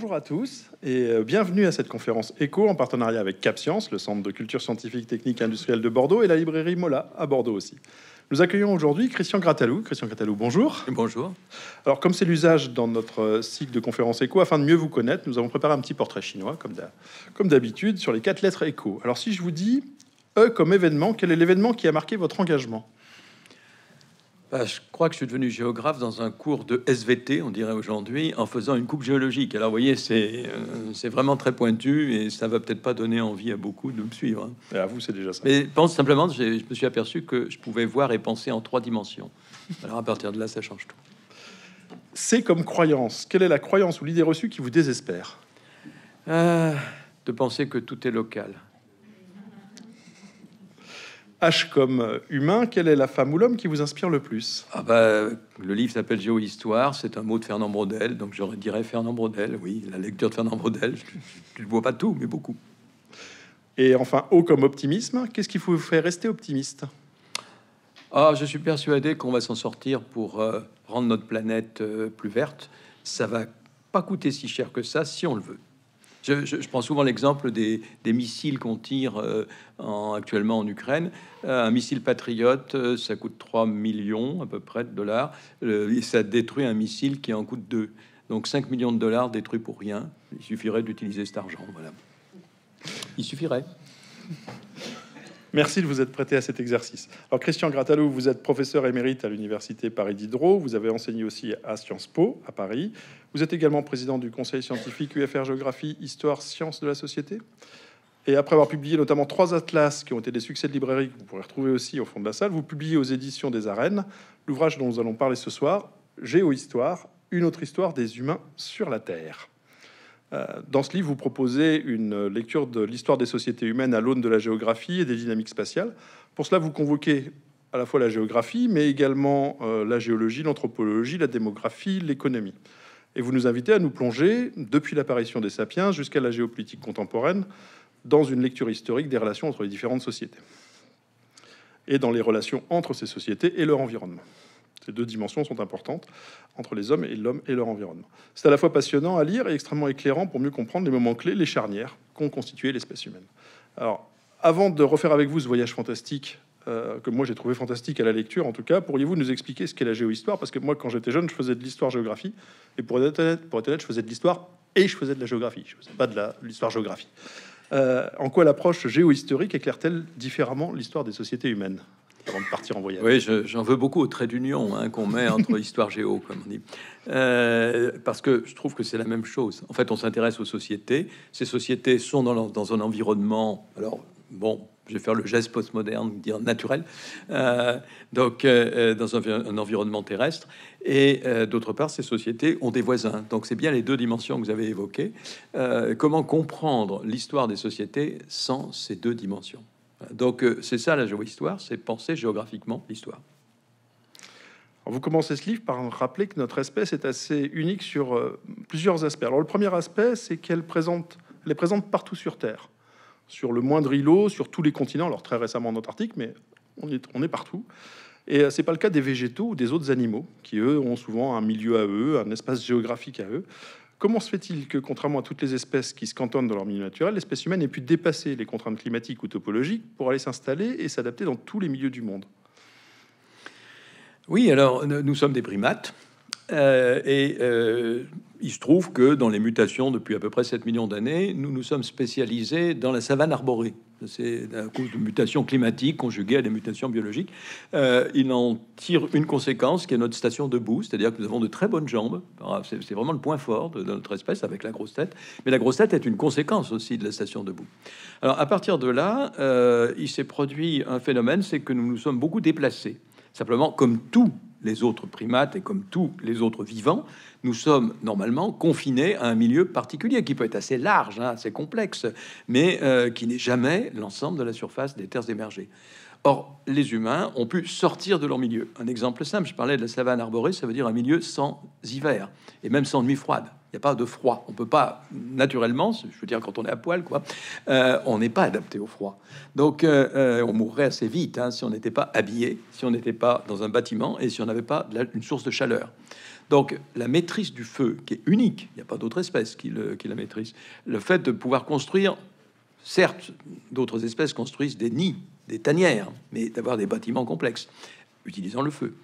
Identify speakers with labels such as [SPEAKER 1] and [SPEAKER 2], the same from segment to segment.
[SPEAKER 1] Bonjour à tous et euh, bienvenue à cette conférence ECHO en partenariat avec CapScience, le Centre de culture scientifique, technique et industrielle de Bordeaux et la librairie Mola à Bordeaux aussi. Nous accueillons aujourd'hui Christian Gratalou. Christian Gratalou, bonjour. Bonjour. Alors, comme c'est l'usage dans notre euh, cycle de conférences ECHO, afin de mieux vous connaître, nous avons préparé un petit portrait chinois, comme d'habitude, sur les quatre lettres ECHO. Alors, si je vous dis E comme événement, quel est l'événement qui a marqué votre engagement bah, je crois que je suis devenu
[SPEAKER 2] géographe dans un cours de SVT, on dirait aujourd'hui, en faisant une coupe géologique. Alors, vous voyez, euh, c'est vraiment très pointu et ça va peut-être pas donner envie à beaucoup de me suivre. Hein. à vous, c'est déjà ça. Mais pense simplement, je me suis aperçu que je pouvais voir et penser en trois dimensions. Alors, à partir de là,
[SPEAKER 1] ça change tout. C'est comme croyance. Quelle est la croyance ou l'idée reçue qui vous désespère euh, De penser que tout est local. H comme humain, quelle est la femme ou l'homme qui vous inspire le plus ah
[SPEAKER 2] bah, Le livre s'appelle histoire c'est un mot de Fernand Braudel, donc je dirais Fernand Braudel, oui, la lecture de Fernand Braudel, tu ne vois pas tout, mais beaucoup.
[SPEAKER 1] Et enfin, O comme optimisme, qu'est-ce qui vous fait rester optimiste
[SPEAKER 2] ah, Je suis persuadé qu'on va s'en sortir pour euh, rendre notre planète euh, plus verte. Ça va pas coûter si cher que ça si on le veut. Je, prends souvent l'exemple des, missiles qu'on tire euh, en, actuellement en Ukraine. Euh, un missile Patriot, euh, ça coûte 3 millions à peu près de dollars, et ça détruit un missile qui en coûte 2. Donc 5 millions de dollars détruits pour rien. Il
[SPEAKER 1] suffirait d'utiliser cet argent. Voilà. Il suffirait. Merci de vous être prêté à cet exercice. Alors, Christian Grattalou, vous êtes professeur émérite à l'Université Paris Diderot. Vous avez enseigné aussi à Sciences Po, à Paris. Vous êtes également président du Conseil scientifique UFR Géographie, Histoire, Sciences de la Société. Et après avoir publié notamment trois atlas qui ont été des succès de librairie que vous pourrez retrouver aussi au fond de la salle, vous publiez aux éditions des Arènes l'ouvrage dont nous allons parler ce soir, Géohistoire, une autre histoire des humains sur la Terre. Euh, dans ce livre, vous proposez une lecture de l'histoire des sociétés humaines à l'aune de la géographie et des dynamiques spatiales. Pour cela, vous convoquez à la fois la géographie, mais également euh, la géologie, l'anthropologie, la démographie, l'économie. Et vous nous invitez à nous plonger, depuis l'apparition des sapiens jusqu'à la géopolitique contemporaine, dans une lecture historique des relations entre les différentes sociétés, et dans les relations entre ces sociétés et leur environnement. Ces deux dimensions sont importantes entre les hommes et l'homme et leur environnement. C'est à la fois passionnant à lire et extrêmement éclairant pour mieux comprendre les moments clés, les charnières qu'ont constitué l'espèce humaine. Alors, avant de refaire avec vous ce voyage fantastique euh, que moi j'ai trouvé fantastique à la lecture, en tout cas, pourriez-vous nous expliquer ce qu'est la géohistoire Parce que moi, quand j'étais jeune, je faisais de l'histoire-géographie, et pour être, honnête, pour être je faisais de l'histoire et je faisais de la géographie. Je faisais pas de l'histoire-géographie. Euh, en quoi l'approche géohistorique éclaire-t-elle différemment l'histoire des sociétés humaines avant de partir en
[SPEAKER 2] voyage. Oui, j'en veux beaucoup au trait d'union hein, qu'on met entre histoire géo, comme on dit, euh, parce que je trouve que c'est la même chose. En fait, on s'intéresse aux sociétés. Ces sociétés sont dans, dans un environnement. Alors bon, je vais faire le geste postmoderne, dire naturel, euh, donc euh, dans un, environnement terrestre. Et d'autre part, ces sociétés ont des voisins. Donc c'est bien les deux dimensions que vous avez évoquées. comment comprendre l'histoire des sociétés sans ces deux dimensions donc
[SPEAKER 1] euh, c'est ça la géohistoire, c'est penser géographiquement l'histoire. Vous commencez ce livre par rappeler que notre espèce est assez unique sur euh, plusieurs aspects. Alors le premier aspect, c'est qu'elle présente, elle est présente partout sur Terre, sur le moindre îlot, sur tous les continents. Alors très récemment en Antarctique, mais on est, on est partout. Et euh, c'est pas le cas des végétaux ou des autres animaux, qui eux ont souvent un milieu à eux, un espace géographique à eux. Comment se fait-il que, contrairement à toutes les espèces qui se cantonnent dans leur milieu naturel, l'espèce humaine ait pu dépasser les contraintes climatiques ou topologiques pour aller s'installer et s'adapter dans tous les milieux du monde Oui, alors nous sommes des
[SPEAKER 2] primates. Euh, et euh, il se trouve que dans les mutations depuis à peu près 7 millions d'années, nous nous sommes spécialisés dans la savane arborée c'est à cause de mutations climatiques conjuguées à des mutations biologiques. Euh, il en tire une conséquence qui est notre station debout, c'est-à-dire que nous avons de très bonnes jambes. Ah, c'est vraiment le point fort de, notre espèce avec la grosse tête. Mais la grosse tête est une conséquence aussi de la station debout. Alors à partir de là, euh, il s'est produit un phénomène, c'est que nous nous sommes beaucoup déplacés. Simplement, comme tout les autres primates et comme tous les autres vivants, nous sommes normalement confinés à un milieu particulier qui peut être assez large, hein, assez complexe, mais euh, qui n'est jamais l'ensemble de la surface des terres émergées. Or, les humains ont pu sortir de leur milieu. Un exemple simple, je parlais de la savane arborée, ça veut dire un milieu sans hiver et même sans nuit froide. Il n'y a pas de froid. On peut pas, naturellement, je veux dire, quand on est à poil, quoi, euh, on n'est pas adapté au froid. Donc, euh, euh, on mourrait assez vite hein, si on n'était pas habillé, si on n'était pas dans un bâtiment et si on n'avait pas une source de chaleur. Donc, la maîtrise du feu, qui est unique, il n'y a pas d'autre espèce qui, qui la maîtrise, le fait de pouvoir construire, certes, d'autres espèces construisent des nids, des tanières, mais d'avoir des bâtiments complexes utilisant le feu.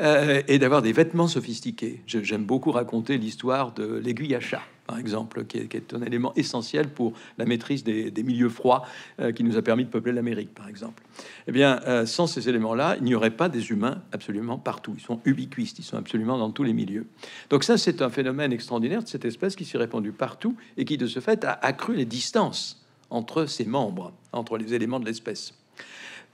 [SPEAKER 2] Euh, et d'avoir des vêtements sophistiqués. J'aime beaucoup raconter l'histoire de l'aiguille à chat, par exemple, qui est, un élément essentiel pour la maîtrise des, milieux froids euh, qui nous a permis de peupler l'Amérique, par exemple. Eh bien, euh, sans ces éléments-là, il n'y aurait pas des humains absolument partout. Ils sont ubiquistes, ils sont absolument dans tous les milieux. Donc ça, c'est un phénomène extraordinaire de cette espèce qui s'est répandue partout et qui, de ce fait, a accru les distances entre ses membres, entre les éléments de l'espèce.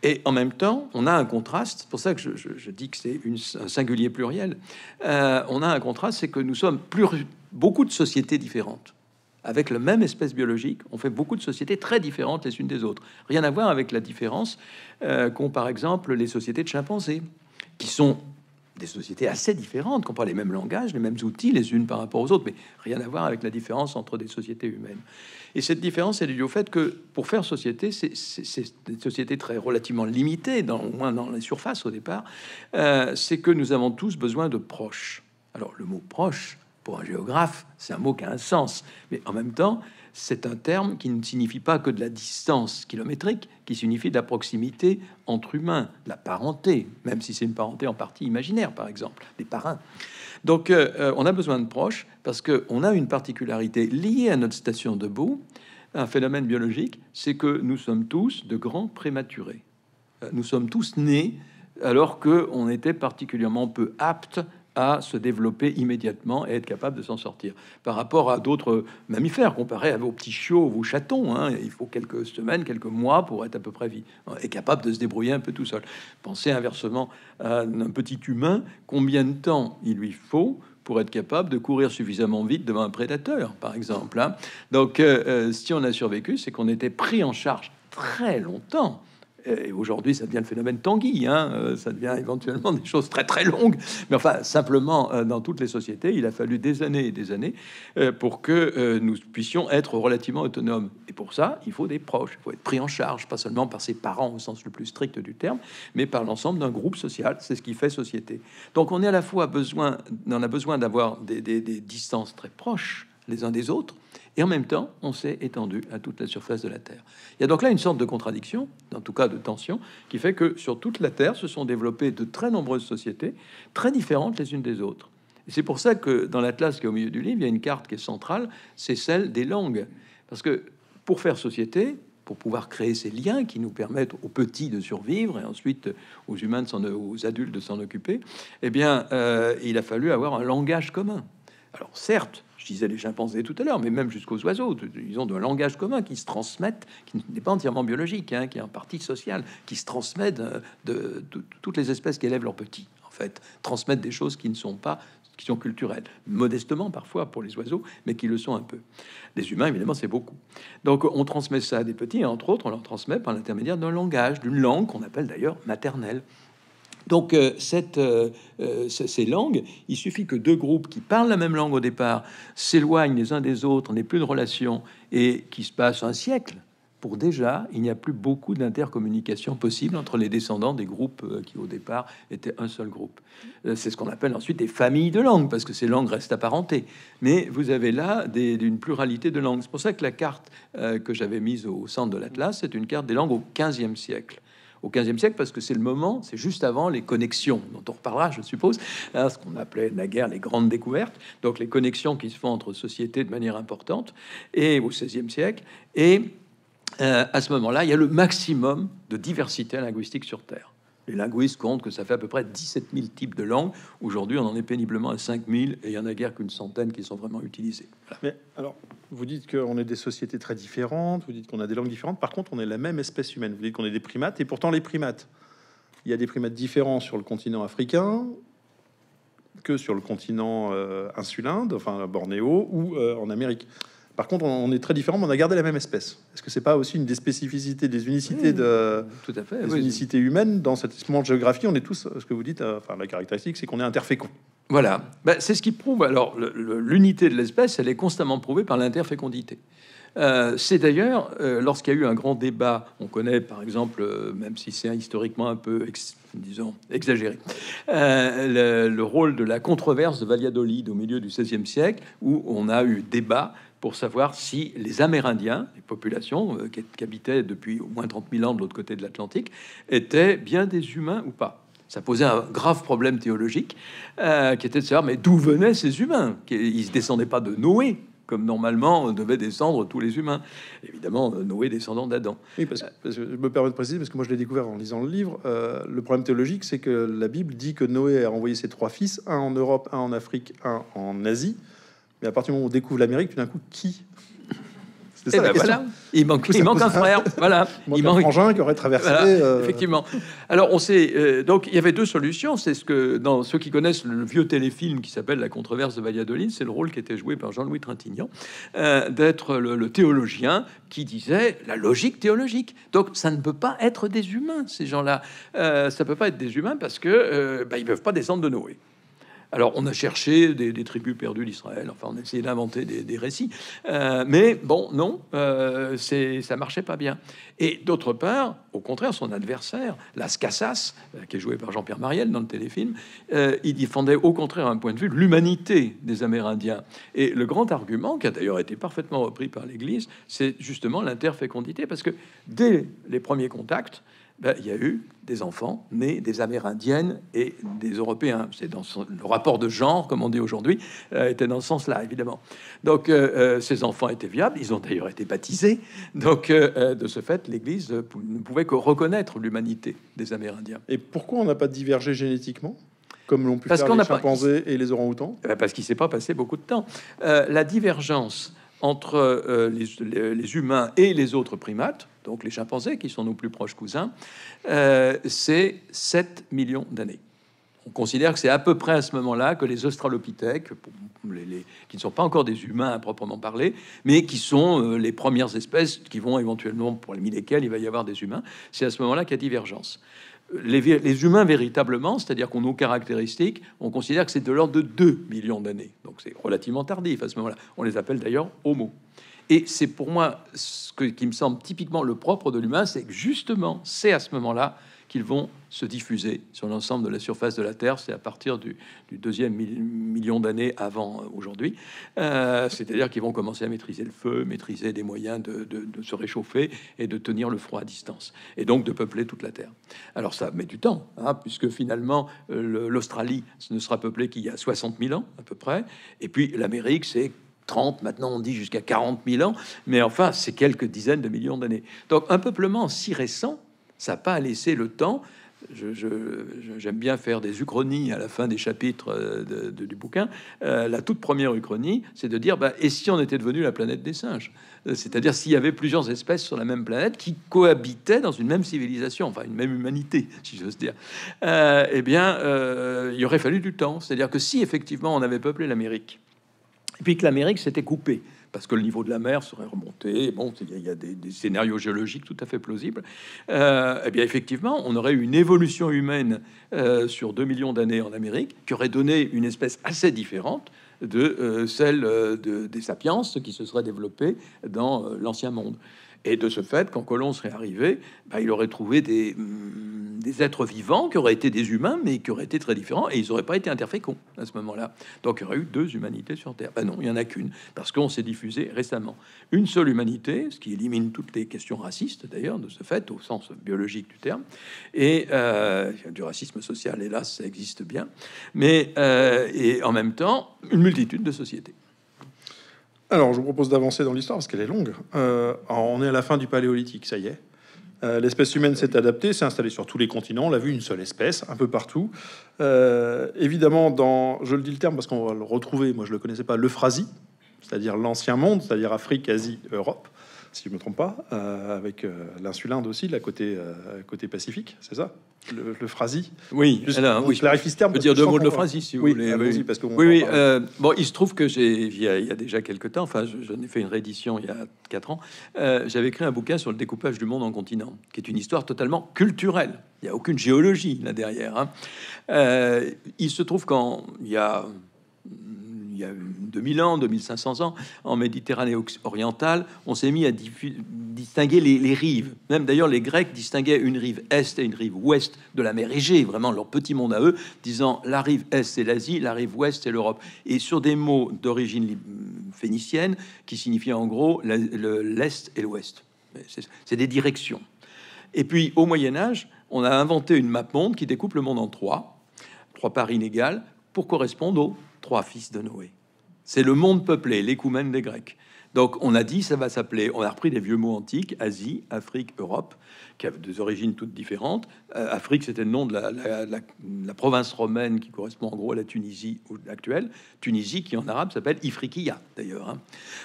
[SPEAKER 2] Et en même temps, on a un contraste, c'est pour ça que je, dis que c'est un singulier pluriel, euh, on a un contraste, c'est que nous sommes plus, beaucoup de sociétés différentes. Avec la même espèce biologique, on fait beaucoup de sociétés très différentes les unes des autres. Rien à voir avec la différence euh, qu'ont par exemple les sociétés de chimpanzés, qui sont des sociétés assez différentes, qu'on parle les mêmes langages, les mêmes outils les unes par rapport aux autres, mais rien à voir avec la différence entre des sociétés humaines. Et cette différence est due au fait que pour faire société, c'est des sociétés très relativement limitées, dans, au moins dans la surface au départ, euh, c'est que nous avons tous besoin de proches. Alors le mot proche, pour un géographe, c'est un mot qui a un sens, mais en même temps, c'est un terme qui ne signifie pas que de la distance kilométrique, qui signifie de la proximité entre humains, de la parenté, même si c'est une parenté en partie imaginaire, par exemple, des parrains. Donc euh, euh, on a besoin de proches parce qu'on a une particularité liée à notre station debout, un phénomène biologique, c'est que nous sommes tous de grands prématurés. Euh, nous sommes tous nés alors qu'on était particulièrement peu aptes à se développer immédiatement et être capable de s'en sortir. Par rapport à d'autres mammifères, comparé à vos petits chiots, vos chatons, hein, il faut quelques semaines, quelques mois pour être à peu près vie, et capable de se débrouiller un peu tout seul. Pensez inversement à un petit humain, combien de temps il lui faut pour être capable de courir suffisamment vite devant un prédateur, par exemple. Hein. Donc, euh, euh, si on a survécu, c'est qu'on était pris en charge très longtemps et aujourd'hui, ça devient le phénomène Tanguy, hein. euh, ça devient éventuellement des choses très très longues. Mais enfin, simplement, euh, dans toutes les sociétés, il a fallu des années et des années euh, pour que nous puissions être relativement autonomes. Et pour ça, il faut des proches, il faut être pris en charge, pas seulement par ses parents au sens le plus strict du terme, mais par l'ensemble d'un groupe social. C'est ce qui fait société. Donc on est à la fois besoin, on a besoin d'avoir des distances très proches les uns des autres, et en même temps, on s'est étendu à toute la surface de la Terre. Il y a donc là une sorte de contradiction, en tout cas de tension, qui fait que sur toute la Terre se sont développées de très nombreuses sociétés, très différentes les unes des autres. Et c'est pour ça que dans l'Atlas qui est au milieu du livre, il y a une carte qui est centrale, c'est celle des langues. Parce que pour faire société, pour pouvoir créer ces liens qui nous permettent aux petits de survivre et ensuite aux humains, de aux adultes de s'en occuper, eh bien, euh, il a fallu avoir un langage commun. Alors certes, disais les chimpanzés tout à l'heure, mais même jusqu'aux oiseaux, ils ont un langage commun qui se transmet, qui n'est pas entièrement biologique, hein, qui est en partie social, qui se transmet euh, de, toutes les espèces qui élèvent leurs petits. En fait, transmettent des choses qui ne sont pas qui sont culturelles, modestement parfois pour les oiseaux, mais qui le sont un peu. Les humains, évidemment, c'est beaucoup. Donc on transmet ça à des petits, et entre autres, on leur transmet par l'intermédiaire d'un langage, d'une langue qu'on appelle d'ailleurs maternelle. Donc, euh, cette, euh, euh, ces langues, il suffit que deux groupes qui parlent la même langue au départ s'éloignent les uns des autres, n'aient plus de relation, et qu'il se passe un siècle pour déjà, il n'y a plus beaucoup d'intercommunication possible entre les descendants des groupes qui, au départ, étaient un seul groupe. C'est ce qu'on appelle ensuite des familles de langues, parce que ces langues restent apparentées. Mais vous avez là des, une pluralité de langues. C'est pour ça que la carte que j'avais mise au centre de l'Atlas, c'est une carte des langues au 15 siècle au e siècle parce que c'est le moment, c'est juste avant les connexions dont on reparlera, je suppose, à hein, ce qu'on appelait naguère les grandes découvertes, donc les connexions qui se font entre sociétés de manière importante, et au 16e siècle. Et euh, à ce moment-là, il y a le maximum de diversité linguistique sur Terre. Les linguistes comptent que ça fait à peu près 17 000 types de langues. Aujourd'hui, on en est
[SPEAKER 1] péniblement à 5 000 et il y en a guère qu'une centaine qui sont vraiment utilisées. Mais alors, vous dites qu'on est des sociétés très différentes, vous dites qu'on a des langues différentes. Par contre, on est la même espèce humaine. Vous dites qu'on est des primates et pourtant, les primates, il y a des primates différents sur le continent africain que sur le continent euh, insulinde, enfin Bornéo, ou euh, en Amérique. Par contre, on est très différent, mais on a gardé la même espèce. Est-ce que c'est pas aussi une des spécificités, des unicités mmh. de Tout à fait, des humaines dans cette moment de géographie On est tous, ce que vous dites, euh, enfin la caractéristique, c'est qu'on est interfécond. Voilà, bah, c'est ce qui prouve. Alors, l'unité de l'espèce, elle est constamment prouvée par l'interfécondité.
[SPEAKER 2] Euh, c'est d'ailleurs, euh, lorsqu'il y a eu un grand débat, on connaît par exemple, même si c'est historiquement un peu, disons, exagéré, le, le, rôle de la controverse de Valladolid au milieu du XVIe siècle, où on a eu débat pour savoir si les Amérindiens, les populations euh, qui, habitaient depuis au moins 30 000 ans de l'autre côté de l'Atlantique, étaient bien des humains ou pas. Ça posait un grave problème théologique euh, qui était de savoir mais d'où venaient ces humains Ils ne descendaient pas de Noé, comme normalement euh, devaient
[SPEAKER 1] descendre tous les humains. Évidemment, Noé descendant d'Adam. Oui, que je me permets de préciser, parce que moi je l'ai découvert en lisant le livre, le problème théologique, c'est que la Bible dit que Noé a envoyé ses trois fils, un en Europe, un en Afrique, un en Asie. Mais à partir du moment où on découvre l'Amérique, tout d'un coup, qui C'est ça Il manque, un
[SPEAKER 2] frère. voilà.
[SPEAKER 1] Il manque, un engin qui aurait traversé. Euh, effectivement.
[SPEAKER 2] Alors, on sait. Euh, donc, il y avait deux solutions. C'est ce que, dans ceux qui connaissent le vieux téléfilm qui s'appelle La controverse de Valladolid, c'est le rôle qui était joué par Jean-Louis Trintignant, euh, d'être le, théologien qui disait la logique théologique. Donc, ça ne peut pas être des humains, ces gens-là. ça ne peut pas être des humains parce que bah, ils peuvent pas descendre de Noé. Alors, on a cherché des, tribus perdues d'Israël, enfin, on a essayé d'inventer des, récits, euh, mais bon, non, euh, ça marchait pas bien. Et d'autre part, au contraire, son adversaire, Las Casas, euh, qui est joué par Jean-Pierre Marielle dans le téléfilm, euh, il défendait au contraire un point de vue de l'humanité des Amérindiens. Et le grand argument, qui a d'ailleurs été parfaitement repris par l'Église, c'est justement l'interfécondité, parce que dès les premiers contacts, ben, il y a eu des enfants nés des Amérindiennes et des Européens. C'est dans le rapport de genre, comme on dit aujourd'hui, euh, était dans ce sens-là, évidemment. Donc, euh, euh, ces enfants étaient viables. Ils ont d'ailleurs été baptisés. Donc, de ce fait, l'Église ne pouvait que reconnaître l'humanité des Amérindiens. Et pourquoi on n'a pas divergé génétiquement comme l'ont pu faire qu'on les chimpanzés et les orang-outans eh ben, Parce qu'il ne s'est pas passé beaucoup de temps. la divergence entre les humains et les autres primates, donc les chimpanzés qui sont nos plus proches cousins, euh, c'est 7 millions d'années. On considère que c'est à peu près à ce moment-là que les australopithèques, qui ne sont pas encore des humains à proprement parler, mais qui sont euh, les premières espèces qui vont éventuellement, pour parmi lesquelles il va y avoir des humains, c'est à ce moment-là qu'il y a divergence. Les, humains véritablement, c'est-à-dire qu'on nos caractéristiques, on considère que c'est de l'ordre de 2 millions d'années. Donc c'est relativement tardif à ce moment-là. On les appelle d'ailleurs Homo. Et c'est pour moi ce qui me semble typiquement le propre de l'humain, c'est que justement, c'est à ce moment-là qu'ils vont se diffuser sur l'ensemble de la surface de la Terre. C'est à partir du, deuxième million d'années avant euh, aujourd'hui. Euh, c'est-à-dire qu'ils vont commencer à maîtriser le feu, maîtriser des moyens de, se réchauffer et de tenir le froid à distance, et donc de peupler toute la Terre. Alors ça met du temps, hein, puisque finalement euh, l'Australie ne sera peuplée qu'il y a 60 000 ans à peu près, et puis l'Amérique, c'est 30, maintenant on dit jusqu'à 40 000 ans, mais enfin c'est quelques dizaines de millions d'années. Donc un peuplement si récent, ça n'a pas laissé le temps. J'aime je, bien faire des uchronies à la fin des chapitres euh, du bouquin. Euh, la toute première uchronie, c'est de dire bah, et si on était devenu la planète des singes euh, C'est-à-dire s'il y avait plusieurs espèces sur la même planète qui cohabitaient dans une même civilisation, enfin une même humanité, si j'ose dire. eh bien, euh, il aurait fallu du temps. C'est-à-dire que si effectivement on avait peuplé l'Amérique, et que l'Amérique s'était coupée parce que le niveau de la mer serait remonté. Bon, il y a, des, scénarios géologiques tout à fait plausibles. Euh, eh bien, effectivement, on aurait une évolution humaine euh, sur 2 millions d'années en Amérique qui aurait donné une espèce assez différente de euh, celle des sapiens qui se serait développée dans l'ancien monde. Et de ce fait, quand Colomb serait arrivé, bah, il aurait trouvé mm, des, êtres vivants qui auraient été des humains, mais qui auraient été très différents, et ils n'auraient pas été interféconds à ce moment-là. Donc il y aurait eu deux humanités sur Terre. Ben non, il n'y en a qu'une, parce qu'on s'est diffusé récemment. Une seule humanité, ce qui élimine toutes les questions racistes, d'ailleurs, de ce fait, au sens biologique du terme, et euh, du racisme social, hélas, ça existe bien, mais euh,
[SPEAKER 1] et en même temps, une multitude de sociétés. Alors, je vous propose d'avancer dans l'histoire parce qu'elle est longue. Euh, on est à la fin du Paléolithique, ça y est. Euh, l'espèce humaine s'est adaptée, s'est installée sur tous les continents. On l'a vu, une seule espèce, un peu partout. Euh, évidemment, dans, je le dis le terme parce qu'on va le retrouver, moi je ne le connaissais pas, l'Euphrasie, c'est-à-dire l'ancien monde, c'est-à-dire Afrique, Asie, Europe si je me trompe pas, euh, avec euh, l'insulinde aussi, la côté, euh, côté Pacifique, c'est ça le, le Oui, Juste, alors, oui. clarifie terme. dire deux mots le si vous voulez. Oui, parce que oui,
[SPEAKER 2] bon, il se trouve que j'ai, il y, a, déjà quelques temps, enfin, j'en je, n'ai fait une réédition il y a quatre ans, j'avais écrit un bouquin sur le découpage du monde en continent, qui est une histoire totalement culturelle. Il n'y a aucune géologie là derrière. Hein. il se trouve qu'en il y a il y a 2000 ans, 2500 ans, en Méditerranée orientale, on s'est mis à distinguer les, rives. Même d'ailleurs, les Grecs distinguaient une rive est et une rive ouest de la mer Égée, vraiment leur petit monde à eux, disant la rive est c'est l'Asie, la rive ouest c'est l'Europe. Et sur des mots d'origine phénicienne qui signifiaient en gros l'est et l'ouest. C'est des directions. Et puis au Moyen Âge, on a inventé une map monde qui découpe le monde en trois, trois parts inégales, pour correspondre aux fils de Noé. C'est le monde peuplé, l'écoumène des Grecs. Donc on a dit, ça va s'appeler, on a repris des vieux mots antiques, Asie, Afrique, Europe, qui avaient des origines toutes différentes. Euh, Afrique, c'était le nom de la, province romaine qui correspond en gros à la Tunisie actuelle. Tunisie qui en arabe s'appelle Ifriqiya d'ailleurs. Hein.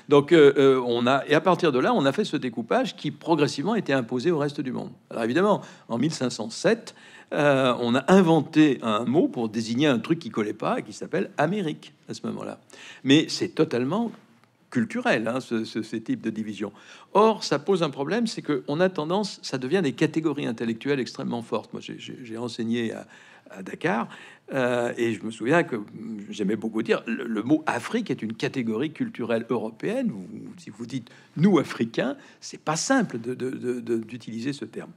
[SPEAKER 2] Donc euh, euh, on a, et à partir de là, on a fait ce découpage qui progressivement était imposé au reste du monde. Alors évidemment, en 1507, euh, on a inventé un mot pour désigner un truc qui collait pas qui s'appelle Amérique à ce moment-là. Mais c'est totalement culturel, hein, ce, type de division. Or, ça pose un problème, c'est qu'on a tendance, ça devient des catégories intellectuelles extrêmement fortes. Moi, j'ai enseigné à, Dakar, euh, et je me souviens que j'aimais beaucoup dire, le, le, mot Afrique est une catégorie culturelle européenne. si vous dites nous, Africains, c'est pas simple d'utiliser ce terme.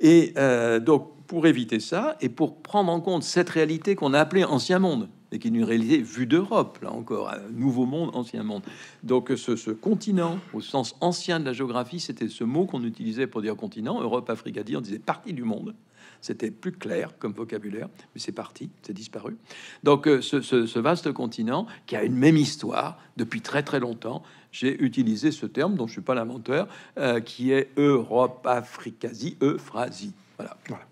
[SPEAKER 2] Et euh, donc, pour éviter ça et pour prendre en compte cette réalité qu'on a appelée ancien monde et qui est une réalité vue d'Europe, là encore, nouveau monde, ancien monde. Donc ce, ce, continent, au sens ancien de la géographie, c'était ce mot qu'on utilisait pour dire continent. Europe, Afrique, à dire, on disait partie du monde. C'était plus clair comme vocabulaire, mais c'est parti, c'est disparu. Donc euh, ce, vaste continent qui a une même histoire depuis très très longtemps, j'ai utilisé ce terme
[SPEAKER 1] dont je suis pas l'inventeur, euh, qui est Europe, Afrique, Euphrasie. Voilà. voilà.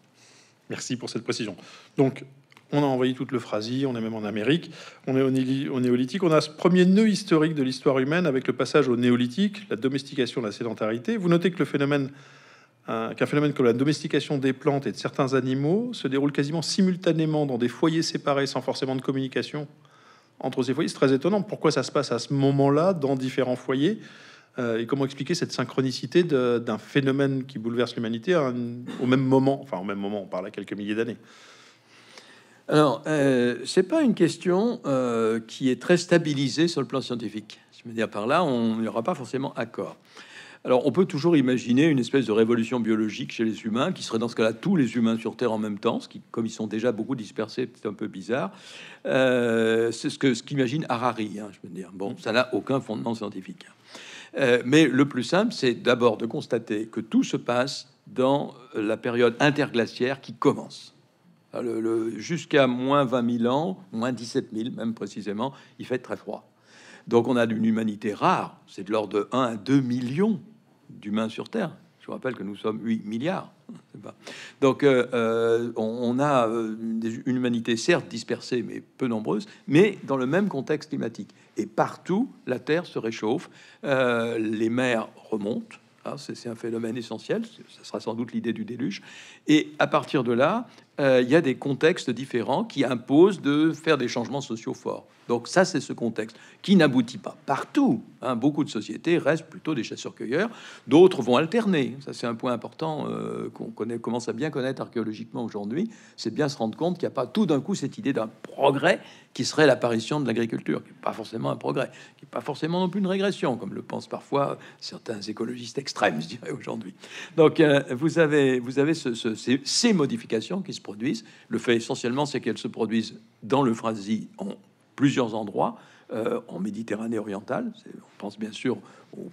[SPEAKER 1] Merci pour cette précision. Donc on a envoyé toute l'Euphrasie, on est même en Amérique, on est au, néolithique, on a ce premier nœud historique de l'histoire humaine avec le passage au néolithique, la domestication, la sédentarité. Vous notez que le phénomène qu'un phénomène comme la domestication des plantes et de certains animaux se déroule quasiment simultanément dans des foyers séparés sans forcément de communication entre ces foyers. C'est très étonnant. Pourquoi ça se passe à ce moment-là dans différents foyers euh, et comment expliquer cette synchronicité d'un phénomène qui bouleverse l'humanité au même moment Enfin, au même moment, on parle à quelques milliers d'années. Alors, euh, c'est pas une question
[SPEAKER 2] euh, qui est très stabilisée sur le plan scientifique. Je veux dire par là, on n'y aura pas forcément accord. Alors, on peut toujours imaginer une espèce de révolution biologique chez les humains, qui serait dans ce cas-là tous les humains sur Terre en même temps, ce qui, comme ils sont déjà beaucoup dispersés, c'est un peu bizarre. Euh, c'est ce que ce qu'imagine Harari, hein, je veux dire. Bon, ça n'a aucun fondement scientifique. Euh, mais le plus simple, c'est d'abord de constater que tout se passe dans la période interglaciaire qui commence. Ah, jusqu'à moins 20 000 ans, moins 17 000 même précisément, il fait très froid. Donc on a une humanité rare, c'est de l'ordre de 1 à 2 millions d'humains sur Terre. Je vous rappelle que nous sommes 8 milliards. Donc euh, euh, on, a euh, une humanité certes dispersée, mais peu nombreuse, mais dans le même contexte climatique. Et partout, la Terre se réchauffe, les mers remontent, hein, c'est un phénomène essentiel. Ce sera sans doute l'idée du déluge. Et à partir de là, il y a des contextes différents qui imposent de faire des changements sociaux forts. Donc ça, c'est ce contexte qui n'aboutit pas partout. un hein. Beaucoup de sociétés restent plutôt des chasseurs-cueilleurs. D'autres vont alterner. Ça, c'est un point important euh, qu'on connaît, commence à bien connaître archéologiquement aujourd'hui. C'est bien se rendre compte qu'il n'y a pas tout d'un coup cette idée d'un progrès qui serait l'apparition de l'agriculture, qui n'est pas forcément un progrès, qui n'est pas forcément non plus une régression, comme le pensent parfois certains écologistes extrêmes, je dirais aujourd'hui. Donc euh, vous avez, vous avez ces, modifications qui se produisent. Le fait essentiellement, c'est qu'elles se produisent dans l'Euphrasie en plusieurs endroits euh, en Méditerranée orientale. On pense bien sûr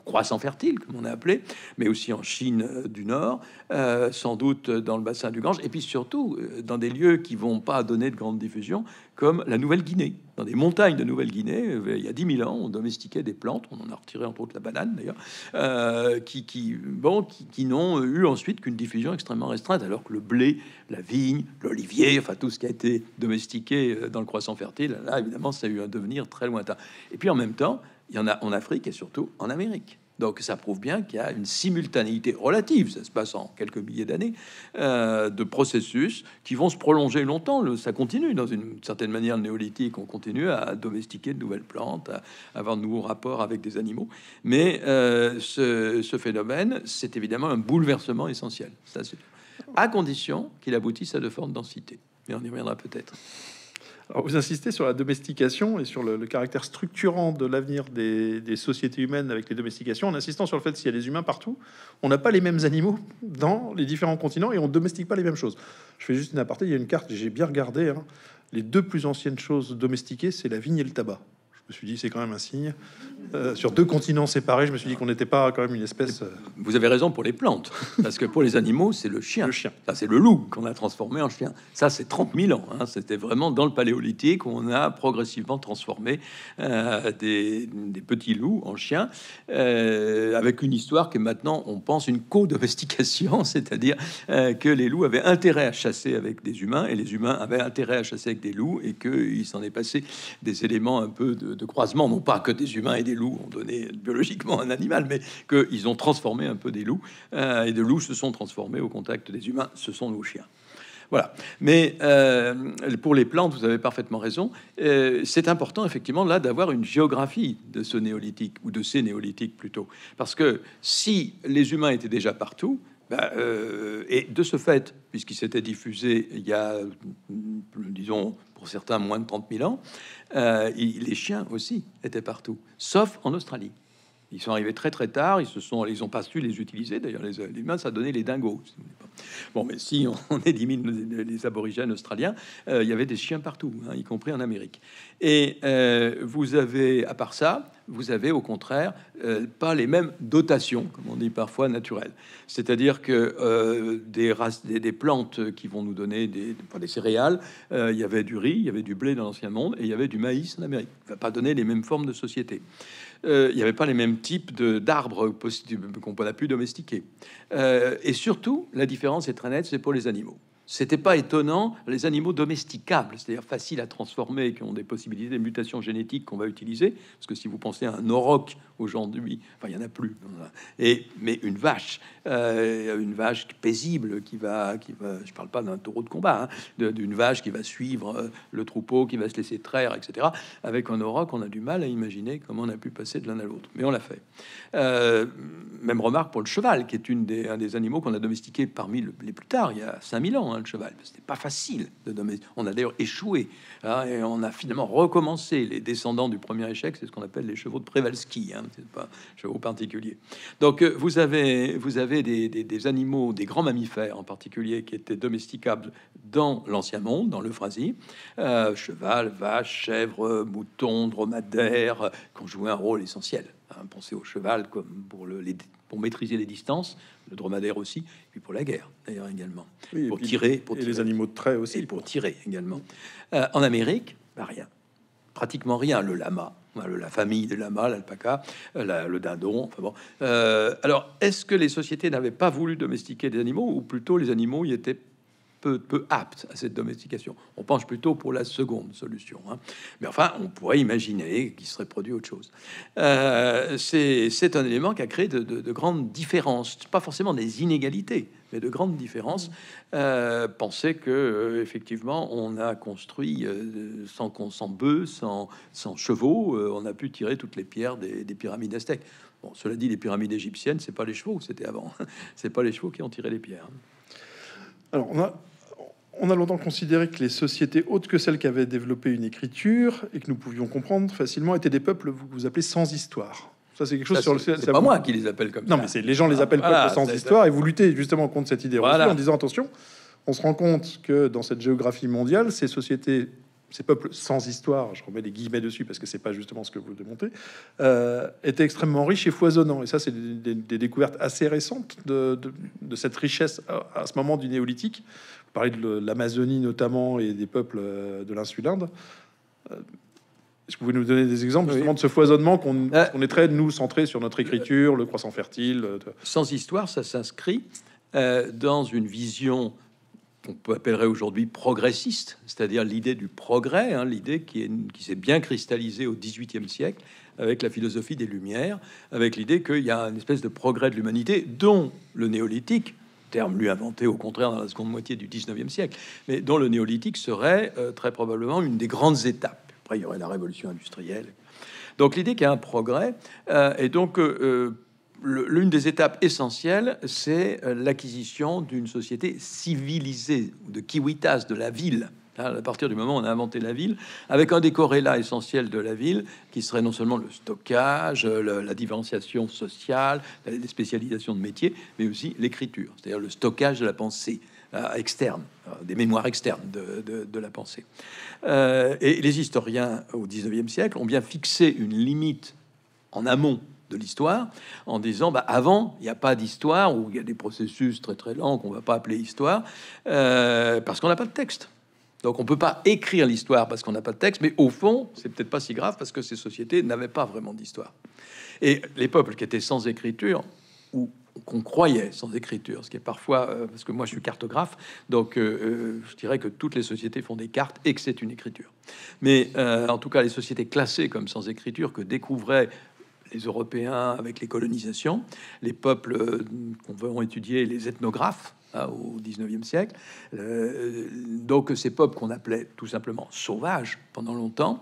[SPEAKER 2] croissant fertile, comme on a appelé, mais aussi en Chine euh, du Nord, euh, sans doute euh, dans le bassin du Gange, et puis surtout dans des lieux qui vont pas donner de grande diffusion, comme la Nouvelle-Guinée. Dans des montagnes de Nouvelle-Guinée, il y a 10 000 ans, on domestiquait des plantes, on en a retiré entre autres la banane d'ailleurs, qui, bon, qui n'ont eu ensuite qu'une diffusion extrêmement restreinte, alors que le blé, la vigne, l'olivier, enfin tout ce qui a été domestiqué dans le croissant fertile, là évidemment ça a eu un devenir très lointain. Et puis en même temps, il y en a en Afrique et surtout en Amérique. Donc ça prouve bien qu'il y a une simultanéité relative, ça se passe en quelques milliers d'années, euh, de processus qui vont se prolonger longtemps. ça continue, dans une certaine manière néolithique, on continue à domestiquer de nouvelles plantes, à, avoir de nouveaux rapports avec des animaux. Mais euh, ce, phénomène, c'est évidemment un bouleversement essentiel, ça, à condition
[SPEAKER 1] qu'il aboutisse à de fortes densités. Mais on y reviendra peut-être vous insistez sur la domestication et sur le, caractère structurant de l'avenir des, sociétés humaines avec les domestications, en insistant sur le fait que s'il y a des humains partout, on n'a pas les mêmes animaux dans les différents continents et on ne domestique pas les mêmes choses. Je fais juste une aparté, il y a une carte, j'ai bien regardé, hein. les deux plus anciennes choses domestiquées, c'est la vigne et le tabac je me suis dit, c'est quand même un signe. Euh, sur deux continents séparés, je me suis dit qu'on n'était pas quand même une espèce. Euh, Vous avez raison pour les plantes, parce que pour les animaux, c'est le chien. Le chien. Ça, c'est le loup
[SPEAKER 2] qu'on a transformé en chien. Ça, c'est 30 000 ans. Hein. C'était vraiment dans le paléolithique où on a progressivement transformé euh, des, petits loups en chiens, avec une histoire que maintenant on pense une co-domestication, c'est-à-dire que les loups avaient intérêt à chasser avec des humains et les humains avaient intérêt à chasser avec des loups et qu'il s'en est passé des éléments un peu de de, croisement, non pas que des humains et des loups ont donné biologiquement un animal, mais qu'ils ont transformé un peu des loups, euh, et de loups se sont transformés au contact des humains, ce sont nos chiens. Voilà. Mais euh, pour les plantes, vous avez parfaitement raison. Euh, c'est important, effectivement, là, d'avoir une géographie de ce néolithique, ou de ces néolithiques plutôt. Parce que si les humains étaient déjà partout, ben, et de ce fait, puisqu'il s'était diffusé il y a, disons, certains moins de 30 000 ans, euh, les chiens aussi étaient partout, sauf en Australie. Ils sont arrivés très très tard, ils se sont, ils ont pas su les utiliser. D'ailleurs, les, les, humains, ça donnait les dingos. Bon, mais si on, élimine les, les aborigènes australiens, euh, il y avait des chiens partout, hein, y compris en Amérique. Et euh, vous avez, à part ça, vous avez au contraire euh, pas les mêmes dotations, comme on dit parfois, naturelles. C'est-à-dire que des, races, des, plantes qui vont nous donner des, céréales, il y avait du riz, il y avait du blé dans l'ancien monde, et il y avait du maïs en Amérique. Ça va pas donner les mêmes formes de société. Euh, il n'y avait pas les mêmes types d'arbres qu'on a pu domestiquer. Euh, et surtout, la différence est très nette, c'est pour les animaux. C'était pas étonnant, les animaux domesticables, c'est-à-dire faciles à transformer, qui ont des possibilités de mutations génétiques qu'on va utiliser, parce que si vous pensez à un auroch aujourd'hui, enfin il y en a plus, et mais une vache, euh, une vache paisible qui va, qui va, je parle pas d'un taureau de combat, hein, d'une vache qui va suivre euh, le troupeau, qui va se laisser traire, etc. Avec un auroch, on a du mal à imaginer comment on a pu passer de l'un à l'autre, mais on l'a fait. Euh, même remarque pour le cheval, qui est une des, un des animaux qu'on a domestiqué parmi les plus tard, il y a 5000 ans hein le cheval. C'était pas facile de domestiquer. On a d'ailleurs échoué hein, et on a finalement recommencé. Les descendants du premier échec, c'est ce qu'on appelle les chevaux de Prévalski, hein, pas chevaux particulier. Donc euh, vous avez, vous avez des, animaux, des grands mammifères en particulier, qui étaient domesticables dans l'ancien monde, dans l'Euphrasie. Euh, cheval, vache, chèvre, mouton, dromadaire, euh, qui ont joué un rôle essentiel. Hein. pensez au cheval comme pour le, les pour maîtriser les distances, le dromadaire aussi, puis pour la guerre d'ailleurs également, pour, tirer, pour tirer, les animaux de trait aussi, pour, tirer également. Euh, en Amérique, bah, rien, pratiquement rien. Le lama, la famille de lamas, l'alpaca, euh, le dindon. Enfin bon. Euh, alors, est-ce que les sociétés n'avaient pas voulu domestiquer des animaux, ou plutôt les animaux y étaient peu, apte à cette domestication. On penche plutôt pour la seconde solution. Hein. Mais enfin, on pourrait imaginer qu'il serait produit autre chose. Euh, c'est un élément qui a créé de, grandes différences, pas forcément des inégalités, mais de grandes différences. Euh, penser que euh, effectivement, on a construit euh, sans, qu'on bœufs, sans, sans chevaux, on a pu tirer toutes les pierres des, des pyramides aztèques. Bon, cela dit, les pyramides égyptiennes, c'est pas les chevaux, c'était avant. Hein. c'est pas les chevaux qui ont tiré les pierres. Hein.
[SPEAKER 1] Alors, on a on a longtemps considéré que les sociétés autres que celles qui avaient développé une écriture et que nous pouvions comprendre facilement étaient des peuples que vous appelez sans histoire. Ça, c'est quelque chose sur le. C'est pas moi qui les appelle comme ça. Non, mais c'est les gens les ah, appellent sans histoire et vous luttez justement contre cette idée en disant attention. On se rend compte que dans cette géographie mondiale, ces sociétés ces peuples sans histoire, je remets des guillemets dessus parce que c'est pas justement ce que vous démontez, euh, étaient extrêmement riches et foisonnants. Et ça, c'est des, découvertes assez récentes de, cette richesse euh, à, ce moment du néolithique. Vous parlez de l'Amazonie notamment et des peuples euh, de l'insulinde. Euh, est-ce que vous pouvez nous donner des exemples de ce foisonnement qu'on est très, nous, centré sur notre écriture, le croissant fertile Sans histoire, ça s'inscrit dans une vision
[SPEAKER 2] qu'on appellerait aujourd'hui progressiste, c'est-à-dire l'idée du progrès, hein, l'idée qui, s'est bien cristallisée au XVIIIe siècle avec la philosophie des Lumières, avec l'idée qu'il y a une espèce de progrès de l'humanité dont le néolithique, terme lui inventé au contraire dans la seconde moitié du 19e siècle, mais dont le néolithique serait euh, très probablement une des grandes étapes. Après, il y aurait la révolution industrielle. Donc l'idée qu'il y a un progrès, euh, et donc euh, l'une des étapes essentielles, c'est euh, l'acquisition d'une société civilisée, de kiwitas, de la ville. Hein, à partir du moment où on a inventé la ville, avec un des corrélats essentiels de la ville, qui serait non seulement le stockage, euh, la différenciation sociale, les spécialisations de métiers, mais aussi l'écriture, c'est-à-dire le stockage de la pensée euh, externe, des mémoires externes de, la pensée. et les historiens au 19e siècle ont bien fixé une limite en amont l'histoire en disant bah, avant, il n'y a pas d'histoire ou il y a des processus très très lents qu'on va pas appeler histoire euh, parce qu'on n'a pas de texte. Donc on peut pas écrire l'histoire parce qu'on n'a pas de texte, mais au fond, c'est peut-être pas si grave parce que ces sociétés n'avaient pas vraiment d'histoire. Et les peuples qui étaient sans écriture ou qu'on croyait sans écriture, ce qui est parfois, euh, parce que moi je suis cartographe, donc euh, je dirais que toutes les sociétés font des cartes et que c'est une écriture. Mais en tout cas, les sociétés classées comme sans écriture que découvraient les Européens avec les colonisations, les peuples euh, qu'on veut étudier, les ethnographes hein, au 19e siècle. Euh, euh, donc ces peuples qu'on appelait tout simplement sauvages pendant longtemps,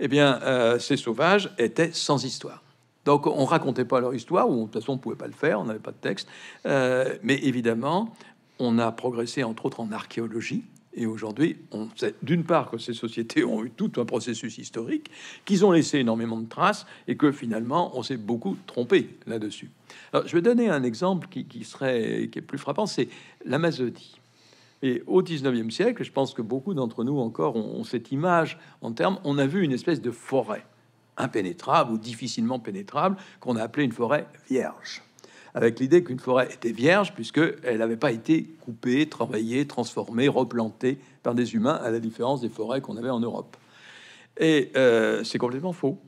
[SPEAKER 2] eh bien ces sauvages étaient sans histoire. Donc on racontait pas leur histoire, ou de toute façon on pouvait pas le faire, on n'avait pas de texte. mais évidemment, on a progressé entre autres en archéologie et aujourd'hui, on sait d'une part que ces sociétés ont eu tout un processus historique, qu'ils ont laissé énormément de traces et que finalement, on s'est beaucoup trompé là-dessus. je vais donner un exemple qui, qui, serait qui est plus frappant, c'est l'Amazonie. Et au 19e siècle, je pense que beaucoup d'entre nous encore ont, ont cette image en termes, on a vu une espèce de forêt impénétrable ou difficilement pénétrable qu'on a appelée une forêt vierge avec l'idée qu'une forêt était vierge, puisqu'elle n'avait pas été coupée, travaillée, transformée, replantée par des humains, à la différence des forêts qu'on avait en Europe. Et euh, c'est complètement faux.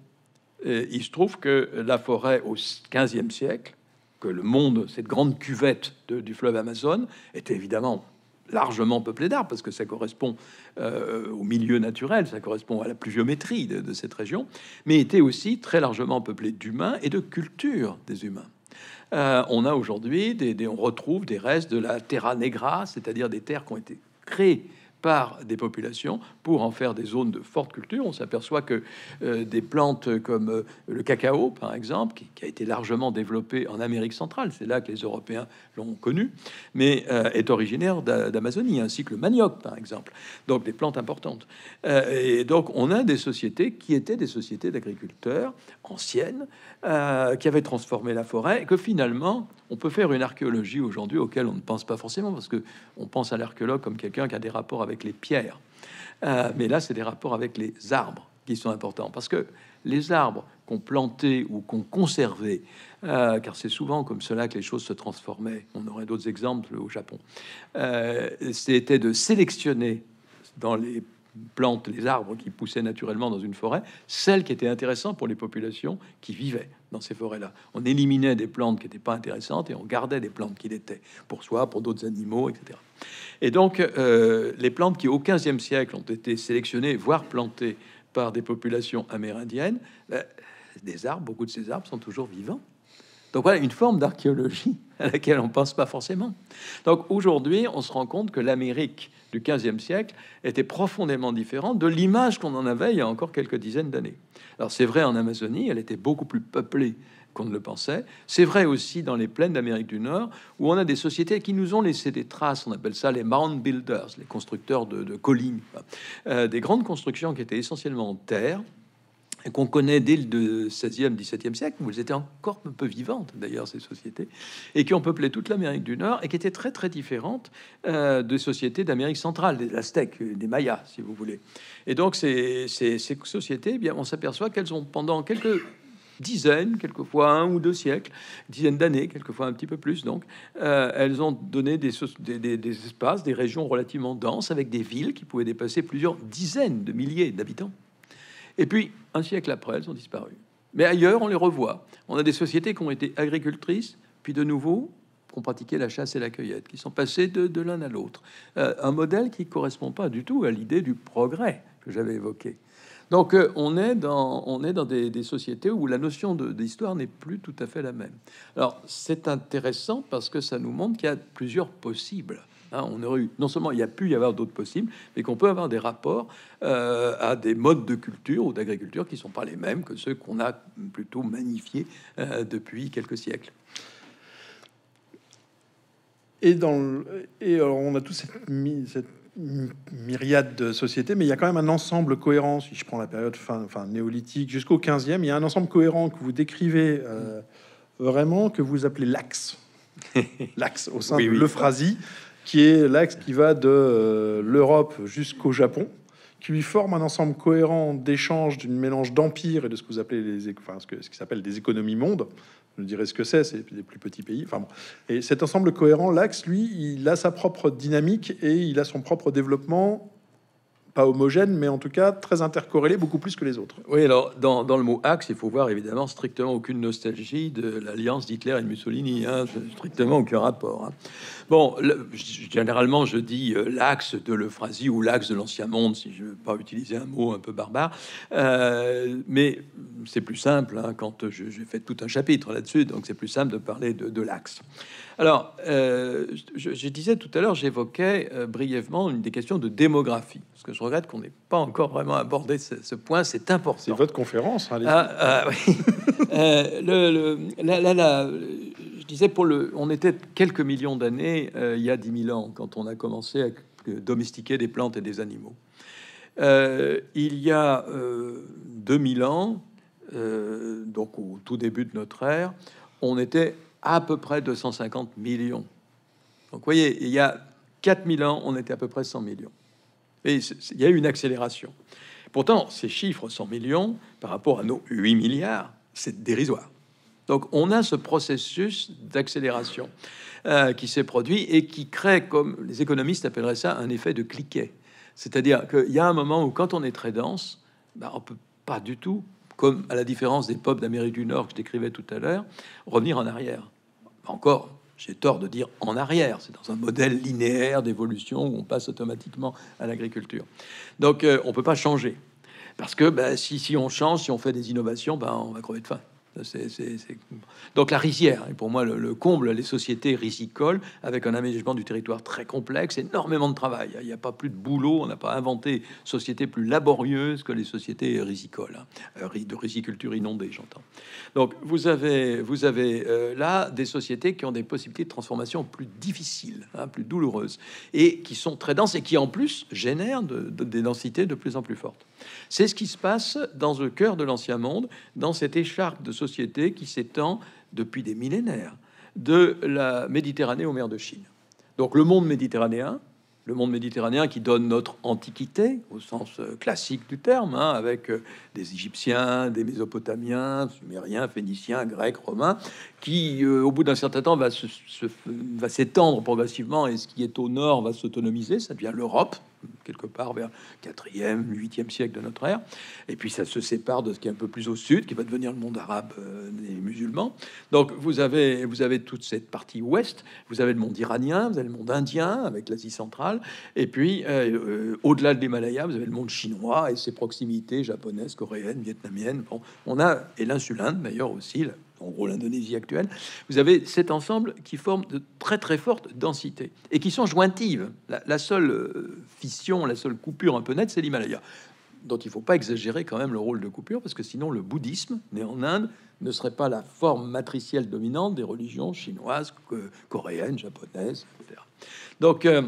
[SPEAKER 2] il se trouve que la forêt au XVe siècle, que le monde, cette grande cuvette du fleuve Amazon, était évidemment largement peuplée d'arbres, parce que ça correspond euh, au milieu naturel, ça correspond à la pluviométrie de, cette région, mais était aussi très largement peuplée d'humains et de cultures des humains. Euh, on a aujourd'hui des, on retrouve des restes de la terra negra, c'est-à-dire des terres qui ont été créées des populations pour en faire des zones de forte culture. On s'aperçoit que euh, des plantes comme euh, le cacao, par exemple, qui, a été largement développé en Amérique centrale, c'est là que les Européens l'ont connu, mais euh, est originaire d'Amazonie, ainsi que le manioc, par exemple. Donc des plantes importantes. et donc on a des sociétés qui étaient des sociétés d'agriculteurs anciennes, qui avaient transformé la forêt, et que finalement on peut faire une archéologie aujourd'hui auquel on ne pense pas forcément parce que on pense à l'archéologue comme quelqu'un qui a des rapports avec les pierres. Euh, mais là, c'est des rapports avec les arbres qui sont importants parce que les arbres qu'on plantait ou qu'on conservait, euh, car c'est souvent comme cela que les choses se transformaient. On aurait d'autres exemples au Japon. Euh, c'était de sélectionner dans les plantes, les arbres qui poussaient naturellement dans une forêt, celles qui étaient intéressantes pour les populations qui vivaient dans ces forêts-là. On éliminait des plantes qui n'étaient pas intéressantes et on gardait des plantes qui l'étaient, pour soi, pour d'autres animaux, etc. Et donc, euh, les plantes qui, au XVe siècle, ont été sélectionnées, voire plantées par des populations amérindiennes, euh, des arbres, beaucoup de ces arbres sont toujours vivants. Donc voilà une forme d'archéologie à laquelle on ne pense pas forcément. Donc aujourd'hui, on se rend compte que l'Amérique du 15e siècle était profondément différente de l'image qu'on en avait il y a encore quelques dizaines d'années. Alors c'est vrai en Amazonie, elle était beaucoup plus peuplée qu'on ne le pensait. C'est vrai aussi dans les plaines d'Amérique du Nord, où on a des sociétés qui nous ont laissé des traces. On appelle ça les mound builders, les constructeurs de, collines, euh, des grandes constructions qui étaient essentiellement en terre, qu'on connaît dès le 16e, 17e siècle, où elles étaient encore un peu vivantes d'ailleurs, ces sociétés, et qui ont peuplé toute l'Amérique du Nord et qui étaient très très différentes euh, de sociétés d'Amérique centrale, des Aztèques, des Mayas, si vous voulez. Et donc, ces, ces, sociétés, eh bien, on s'aperçoit qu'elles ont pendant quelques dizaines, quelquefois un ou deux siècles, dizaines d'années, quelquefois un petit peu plus. Donc, euh, elles ont donné des, des espaces, des régions relativement denses, avec des villes qui pouvaient dépasser plusieurs dizaines de milliers d'habitants. Et puis, un siècle après, elles ont disparu. Mais ailleurs, on les revoit. On a des sociétés qui ont été agricultrices, puis de nouveau, qui ont pratiqué la chasse et la cueillette, qui sont passées de, l'un à l'autre. Euh, un modèle qui ne correspond pas du tout à l'idée du progrès que j'avais évoqué. Donc euh, on est dans, des, sociétés où la notion d'histoire n'est plus tout à fait la même. Alors c'est intéressant parce que ça nous montre qu'il y a plusieurs possibles. Hein, on aurait eu, non seulement il y a pu y avoir d'autres possibles, mais qu'on peut avoir des rapports euh, à des modes de culture ou d'agriculture qui ne sont pas les mêmes que ceux qu'on a plutôt magnifiés euh, depuis quelques siècles.
[SPEAKER 1] Et, dans et euh, on a tous cette, myriade de sociétés, mais il y a quand même un ensemble cohérent. Si je prends la période fin, néolithique jusqu'au 15e, il y a un ensemble cohérent que vous décrivez vraiment, que vous appelez l'axe. l'axe au sein de l'Euphrasie qui est l'axe qui va de euh, l'Europe jusqu'au Japon, qui lui forme un ensemble cohérent d'échanges, d'une mélange d'empires et de ce que vous appelez les, enfin, ce, que, ce qui s'appelle des économies mondes. Je dirais ce que c'est, c'est des plus petits pays. Enfin Et cet ensemble cohérent, l'axe, lui, il a sa propre dynamique et il a son propre développement pas homogène, mais en tout cas très intercorrélé, beaucoup plus que les autres. Oui,
[SPEAKER 2] alors dans, le mot axe, il faut voir évidemment strictement aucune nostalgie de l'alliance d'Hitler et Mussolini, hein, strictement aucun rapport. Hein. Bon, généralement je dis euh, l'axe de l'Euphrasie ou l'axe de l'ancien monde, si je ne veux pas utiliser un mot un peu barbare, euh, mais c'est plus simple hein, quand j'ai fait tout un chapitre là-dessus, donc c'est plus simple de parler de l'axe. Alors, euh, je, disais tout à l'heure, j'évoquais euh, brièvement une des questions de démographie, parce que je regrette qu'on n'ait pas encore vraiment abordé ce, point, c'est important. C'est votre conférence, allez hein, ah, ah, oui. Euh, je disais, pour le, on était quelques millions d'années, il y a 10 000 ans, quand on a commencé à domestiquer des plantes et des animaux. il y a euh, 2000 ans, donc au tout début de notre ère, on était à peu près 250 millions. Donc, voyez, il y a 4000 ans, on était à peu près 100 millions. Et il y a eu une accélération. Pourtant, ces chiffres 100 millions par rapport à nos 8 milliards, c'est dérisoire. Donc, on a ce processus d'accélération euh, qui s'est produit et qui crée, comme les économistes appelleraient ça, un effet de cliquet. C'est-à-dire qu'il y a un moment où, quand on est très dense, on ben, on peut pas du tout, comme à la différence des peuples d'Amérique du Nord que je décrivais tout à l'heure, revenir en arrière encore, j'ai tort de dire en arrière, c'est dans un modèle linéaire d'évolution où on passe automatiquement à l'agriculture. Donc on euh, on peut pas changer. Parce que bah, si, on change, si on fait des innovations, bah, on va crever de faim. Donc la rizière est pour moi le, comble, les sociétés rizicoles, avec un aménagement du territoire très complexe, énormément de travail. Il n'y a pas plus de boulot, on n'a pas inventé société plus laborieuse que les sociétés rizicoles, hein. euh, de riziculture inondée, j'entends. Donc vous avez, vous avez euh, là des sociétés qui ont des possibilités de transformation plus difficiles, hein, plus douloureuses, et qui sont très denses et qui en plus génèrent des densités de plus en plus fortes. C'est ce qui se passe dans le cœur de l'ancien monde, dans cette écharpe de sociétés qui s'étend depuis des millénaires, de la Méditerranée aux mers de Chine. Donc le monde méditerranéen, le monde méditerranéen qui donne notre antiquité au sens euh, classique du terme, hein, avec euh, des Égyptiens, des Mésopotamiens, Sumériens, Phéniciens, Grecs, Romains, qui euh, au bout d'un certain temps va s'étendre se, progressivement et ce qui est au nord va s'autonomiser, ça devient l'Europe, quelque part vers 4e, 8e siècle de notre ère. Et puis ça se sépare de ce qui est un peu plus au sud, qui va devenir le monde arabe euh, des musulmans. Donc vous avez, vous avez toute cette partie ouest, vous avez le monde iranien, vous avez le monde indien avec l'Asie centrale, et puis euh, euh, au-delà de l'Himalaya, vous avez le monde chinois et ses proximités japonaises, coréennes, vietnamiennes. Bon, on a, et l'insuline, d'ailleurs aussi, en gros l'Indonésie actuelle, vous avez cet ensemble qui forme de très très fortes densités et qui sont jointives. La, seule euh, fission, la seule coupure un peu nette, c'est l'Himalaya, dont il ne faut pas exagérer quand même le rôle de coupure, parce que sinon le bouddhisme, né en Inde, ne serait pas la forme matricielle dominante des religions chinoises, coréennes, japonaises, etc. Donc euh,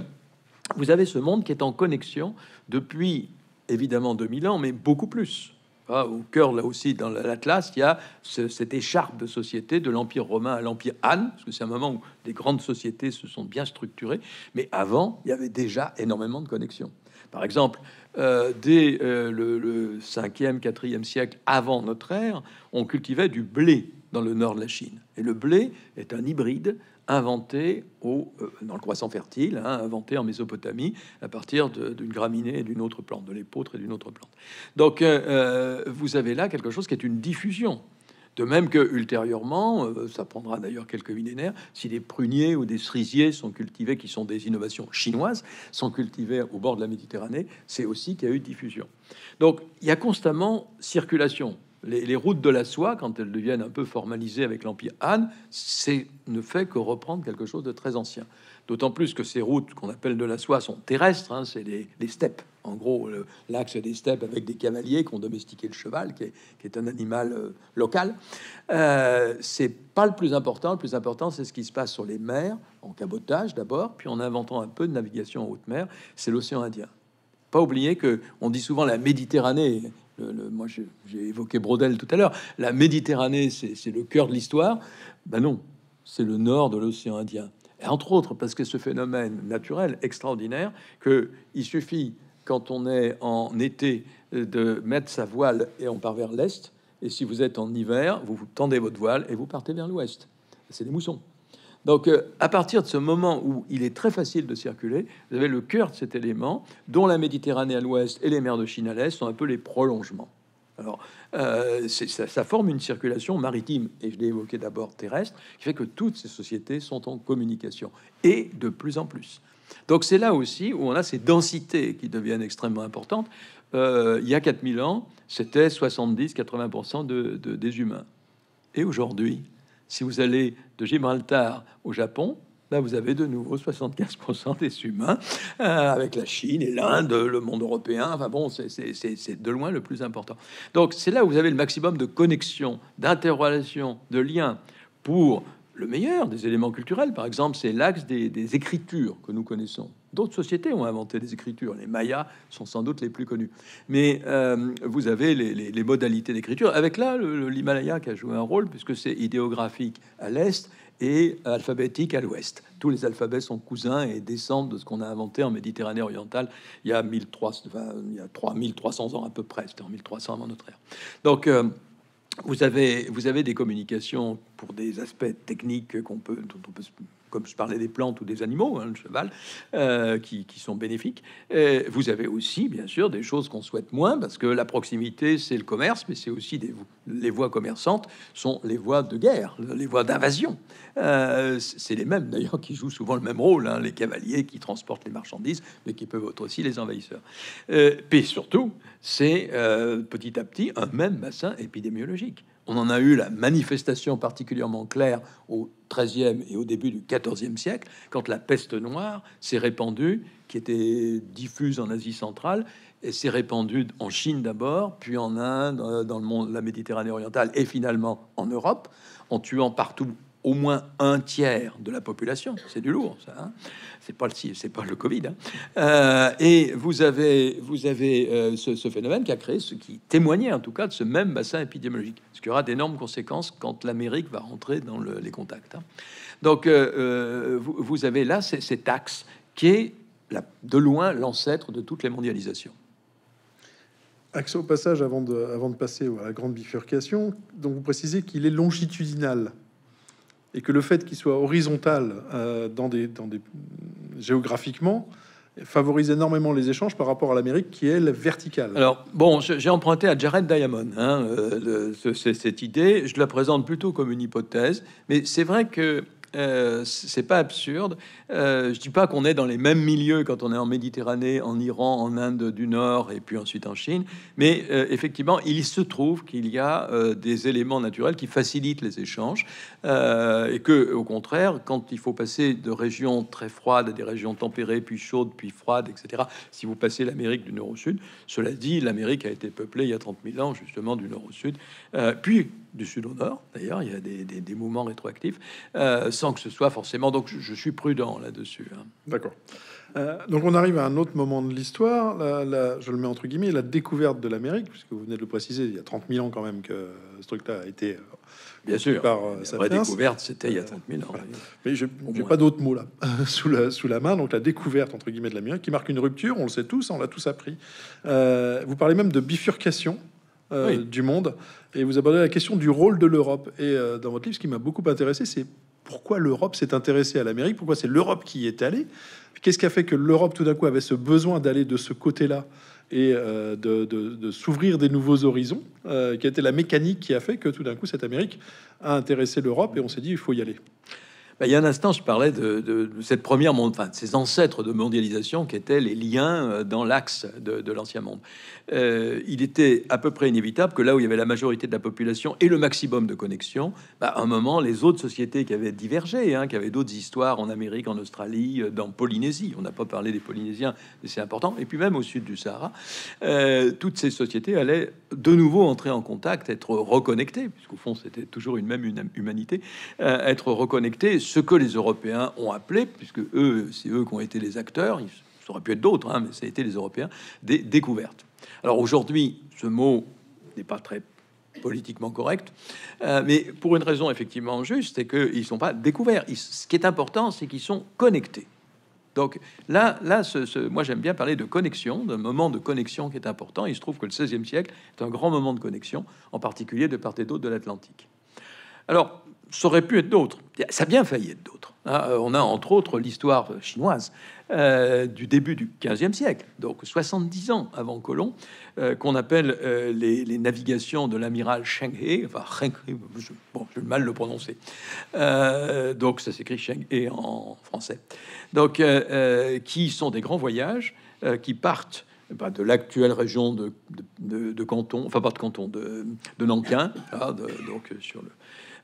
[SPEAKER 2] vous avez ce monde qui est en connexion depuis évidemment 2000 ans, mais beaucoup plus au cœur là aussi dans l'Atlas, il y a cette écharpe de société de l'Empire romain à l'Empire Han, parce que c'est un moment où des grandes sociétés se sont bien structurées, mais avant, il y avait déjà énormément de connexions. Par exemple, euh, dès euh, le, le 5e, 4e siècle avant notre ère, on cultivait du blé dans le nord de la Chine. Et le blé est un hybride inventé au, euh, dans le croissant fertile, hein, inventé en Mésopotamie à partir d'une graminée et d'une autre plante, de l'épeautre et d'une autre plante. Donc euh, euh, vous avez là quelque chose qui est une diffusion. De même que ultérieurement, ça prendra d'ailleurs quelques millénaires, si des pruniers ou des cerisiers sont cultivés, qui sont des innovations chinoises, sont cultivés au bord de la Méditerranée, c'est aussi qu'il y a eu diffusion. Donc il y a constamment circulation. Les, routes de la soie, quand elles deviennent un peu formalisées avec l'Empire Han, c'est ne fait que reprendre quelque chose de très ancien. D'autant plus que ces routes qu'on appelle de la soie sont terrestres, hein, c'est les, steppes. En gros, l'axe des steppes avec des cavaliers qui ont domestiqué le cheval, qui est, un animal euh, local. Euh, c'est pas le plus important. Le plus important, c'est ce qui se passe sur les mers, en cabotage d'abord, puis en inventant un peu de navigation en haute mer, c'est l'océan Indien. Pas oublier que on dit souvent la Méditerranée moi, j'ai évoqué Brodel tout à l'heure. La Méditerranée, c'est le cœur de l'histoire. Ben non, c'est le nord de l'océan Indien. Et entre autres, parce que ce phénomène naturel extraordinaire, que il suffit quand on est en été de mettre sa voile et on part vers l'est. Et si vous êtes en hiver, vous, vous tendez votre voile et vous partez vers l'ouest. C'est des moussons. Donc, euh, à partir de ce moment où il est très facile de circuler, vous avez le cœur de cet élément, dont la Méditerranée à l'ouest et les mers de Chine à l'est sont un peu les prolongements. Alors, euh, ça, ça, forme une circulation maritime, et je l'ai évoqué d'abord terrestre, qui fait que toutes ces sociétés sont en communication, et de plus en plus. Donc c'est là aussi où on a ces densités qui deviennent extrêmement importantes. Euh, il y a 4000 ans, c'était 70-80% de, des humains. Et aujourd'hui, si vous allez de Gibraltar au Japon, Là, ben, vous avez de nouveau 75% des humains euh, avec la Chine et l'Inde, le monde européen. Enfin bon, c'est de loin le plus important. Donc, c'est là où vous avez le maximum de connexion, d'interrelation, de liens pour le meilleur des éléments culturels, par exemple, c'est l'axe des, écritures que nous connaissons. D'autres sociétés ont inventé des écritures. Les Mayas sont sans doute les plus connus. Mais euh, vous avez les, modalités d'écriture. Avec là, l'Himalaya qui a joué un rôle, puisque c'est idéographique à l'est et alphabétique à l'ouest. Tous les alphabets sont cousins et descendent de ce qu'on a inventé en Méditerranée orientale il y a, 1300, 3300 ans à peu près. C'était en 1300 avant notre ère. Donc... Euh, vous avez, des communications pour des aspects techniques qu'on peut, dont on peut comme je parlais des plantes ou des animaux, hein, le cheval, euh, qui, sont bénéfiques. Euh, vous avez aussi, bien sûr, des choses qu'on souhaite moins, parce que la proximité, c'est le commerce, mais c'est aussi les voies commerçantes sont les voies de guerre, les voies d'invasion. Euh, c'est les mêmes, d'ailleurs, qui jouent souvent le même rôle, hein, les cavaliers qui transportent les marchandises, mais qui peuvent être aussi les envahisseurs. Et surtout, c'est petit à petit un même bassin épidémiologique. On en a eu la manifestation particulièrement claire au XIIIe et au début du XIVe siècle, quand la peste noire s'est répandue, qui était diffuse en Asie centrale, et s'est répandue en Chine d'abord, puis en Inde, euh, dans le monde, la Méditerranée orientale, et finalement en Europe, en tuant partout au moins un tiers de la population. C'est du lourd, ça. Hein. c'est pas le c'est pas le Covid. Hein. Euh, et vous avez vous avez euh, ce, phénomène qui a créé ce qui témoignait en tout cas de ce même bassin épidémiologique, ce qui aura d'énormes conséquences quand l'Amérique va rentrer dans les contacts. Hein. Donc euh, vous, avez là cet axe qui est de loin l'ancêtre de toutes les mondialisations.
[SPEAKER 1] Axe au passage avant de, avant de passer à la grande bifurcation. Donc vous précisez qu'il est longitudinal et que le fait qu'il soit horizontal euh, dans des, dans des, géographiquement favorise énormément les échanges par rapport à l'Amérique qui est verticale. Alors
[SPEAKER 2] bon, j'ai emprunté à Jared Diamond hein, euh, cette idée. Je la présente plutôt comme une hypothèse, mais c'est vrai que euh, c'est pas absurde. Euh, je dis pas qu'on est dans les mêmes milieux quand on est en Méditerranée, en Iran, en Inde du Nord et puis ensuite en Chine, mais euh, effectivement, il se trouve qu'il y a des éléments naturels qui facilitent les échanges. Euh, et que, au contraire, quand il faut passer de régions très froides à des régions tempérées, puis chaudes, puis froides, etc., si vous passez l'Amérique du nord au sud, cela dit, l'Amérique a été peuplée il y a 30 000 ans, justement, du nord au sud, euh, puis du sud au nord, d'ailleurs, il y a des, des, mouvements rétroactifs, euh, sans que ce
[SPEAKER 1] soit forcément. Donc, je, suis prudent là-dessus. Hein. D'accord. donc on arrive à un autre moment de l'histoire, je le mets entre guillemets, la découverte de l'Amérique, puisque vous venez de le préciser, il y a 30 000 ans quand même que ce truc-là a été Bien sûr. Euh, la vraie découverte, c'était il y a 30 euh, 000 ans. Mais je n'ai pas d'autres mots là sous, la, sous la main. Donc la découverte entre guillemets de l'Amérique, qui marque une rupture, on le sait tous, on l'a tous appris. Euh, vous parlez même de bifurcation. du monde et vous abordez la question du rôle de l'Europe et dans votre livre ce qui m'a beaucoup intéressé c'est pourquoi l'Europe s'est intéressée à l'Amérique pourquoi c'est l'Europe qui y est allée qu'est-ce qui a fait que l'Europe tout d'un coup avait ce besoin d'aller de ce côté-là et euh, de, s'ouvrir des nouveaux horizons, euh, qui a la mécanique qui a fait que tout d'un coup cette Amérique a intéressé l'Europe et on s'est dit il faut y aller. Bah, il y a un instant, je parlais de, cette première monde, enfin, ces ancêtres de mondialisation qui étaient les liens
[SPEAKER 2] euh, dans l'axe de, l'ancien monde. Euh, il était à peu près inévitable que là où il y avait la majorité de la population et le maximum de connexions, bah, à un moment, les autres sociétés qui avaient divergé, hein, qui avaient d'autres histoires en Amérique, en Australie, euh, dans Polynésie, on n'a pas parlé des Polynésiens, mais c'est important, et puis même au sud du Sahara, toutes ces sociétés allaient de nouveau entrer en contact, être reconnectées, puisqu'au fond, c'était toujours une même humanité, être reconnectées ce que les Européens ont appelé, puisque eux, c'est eux qui ont été les acteurs, il aurait pu être d'autres, hein, mais ça a été les Européens, des découvertes. Alors aujourd'hui, ce mot n'est pas très politiquement correct, euh, mais pour une raison effectivement juste, c'est qu'ils ne sont pas découverts. ce qui est important, c'est qu'ils sont connectés. Donc là, moi j'aime bien parler de connexion, d'un moment de connexion qui est important. Il se trouve que le 16e siècle est un grand moment de connexion, en particulier de part et d'autre de l'Atlantique. Alors, ça aurait pu être d'autres. Ça bien failli être d'autres. Hein. Euh, on a entre autres l'histoire chinoise euh, du début du 15e siècle, donc 70 ans avant Colomb, euh, qu'on appelle les, navigations de l'amiral Sheng He, enfin je, vais mal le prononcer, donc ça s'écrit Sheng He en français, donc qui sont des grands voyages qui partent eh ben, de l'actuelle région de, de, Canton, enfin pas de Canton, de, de Nankin, donc euh, sur le,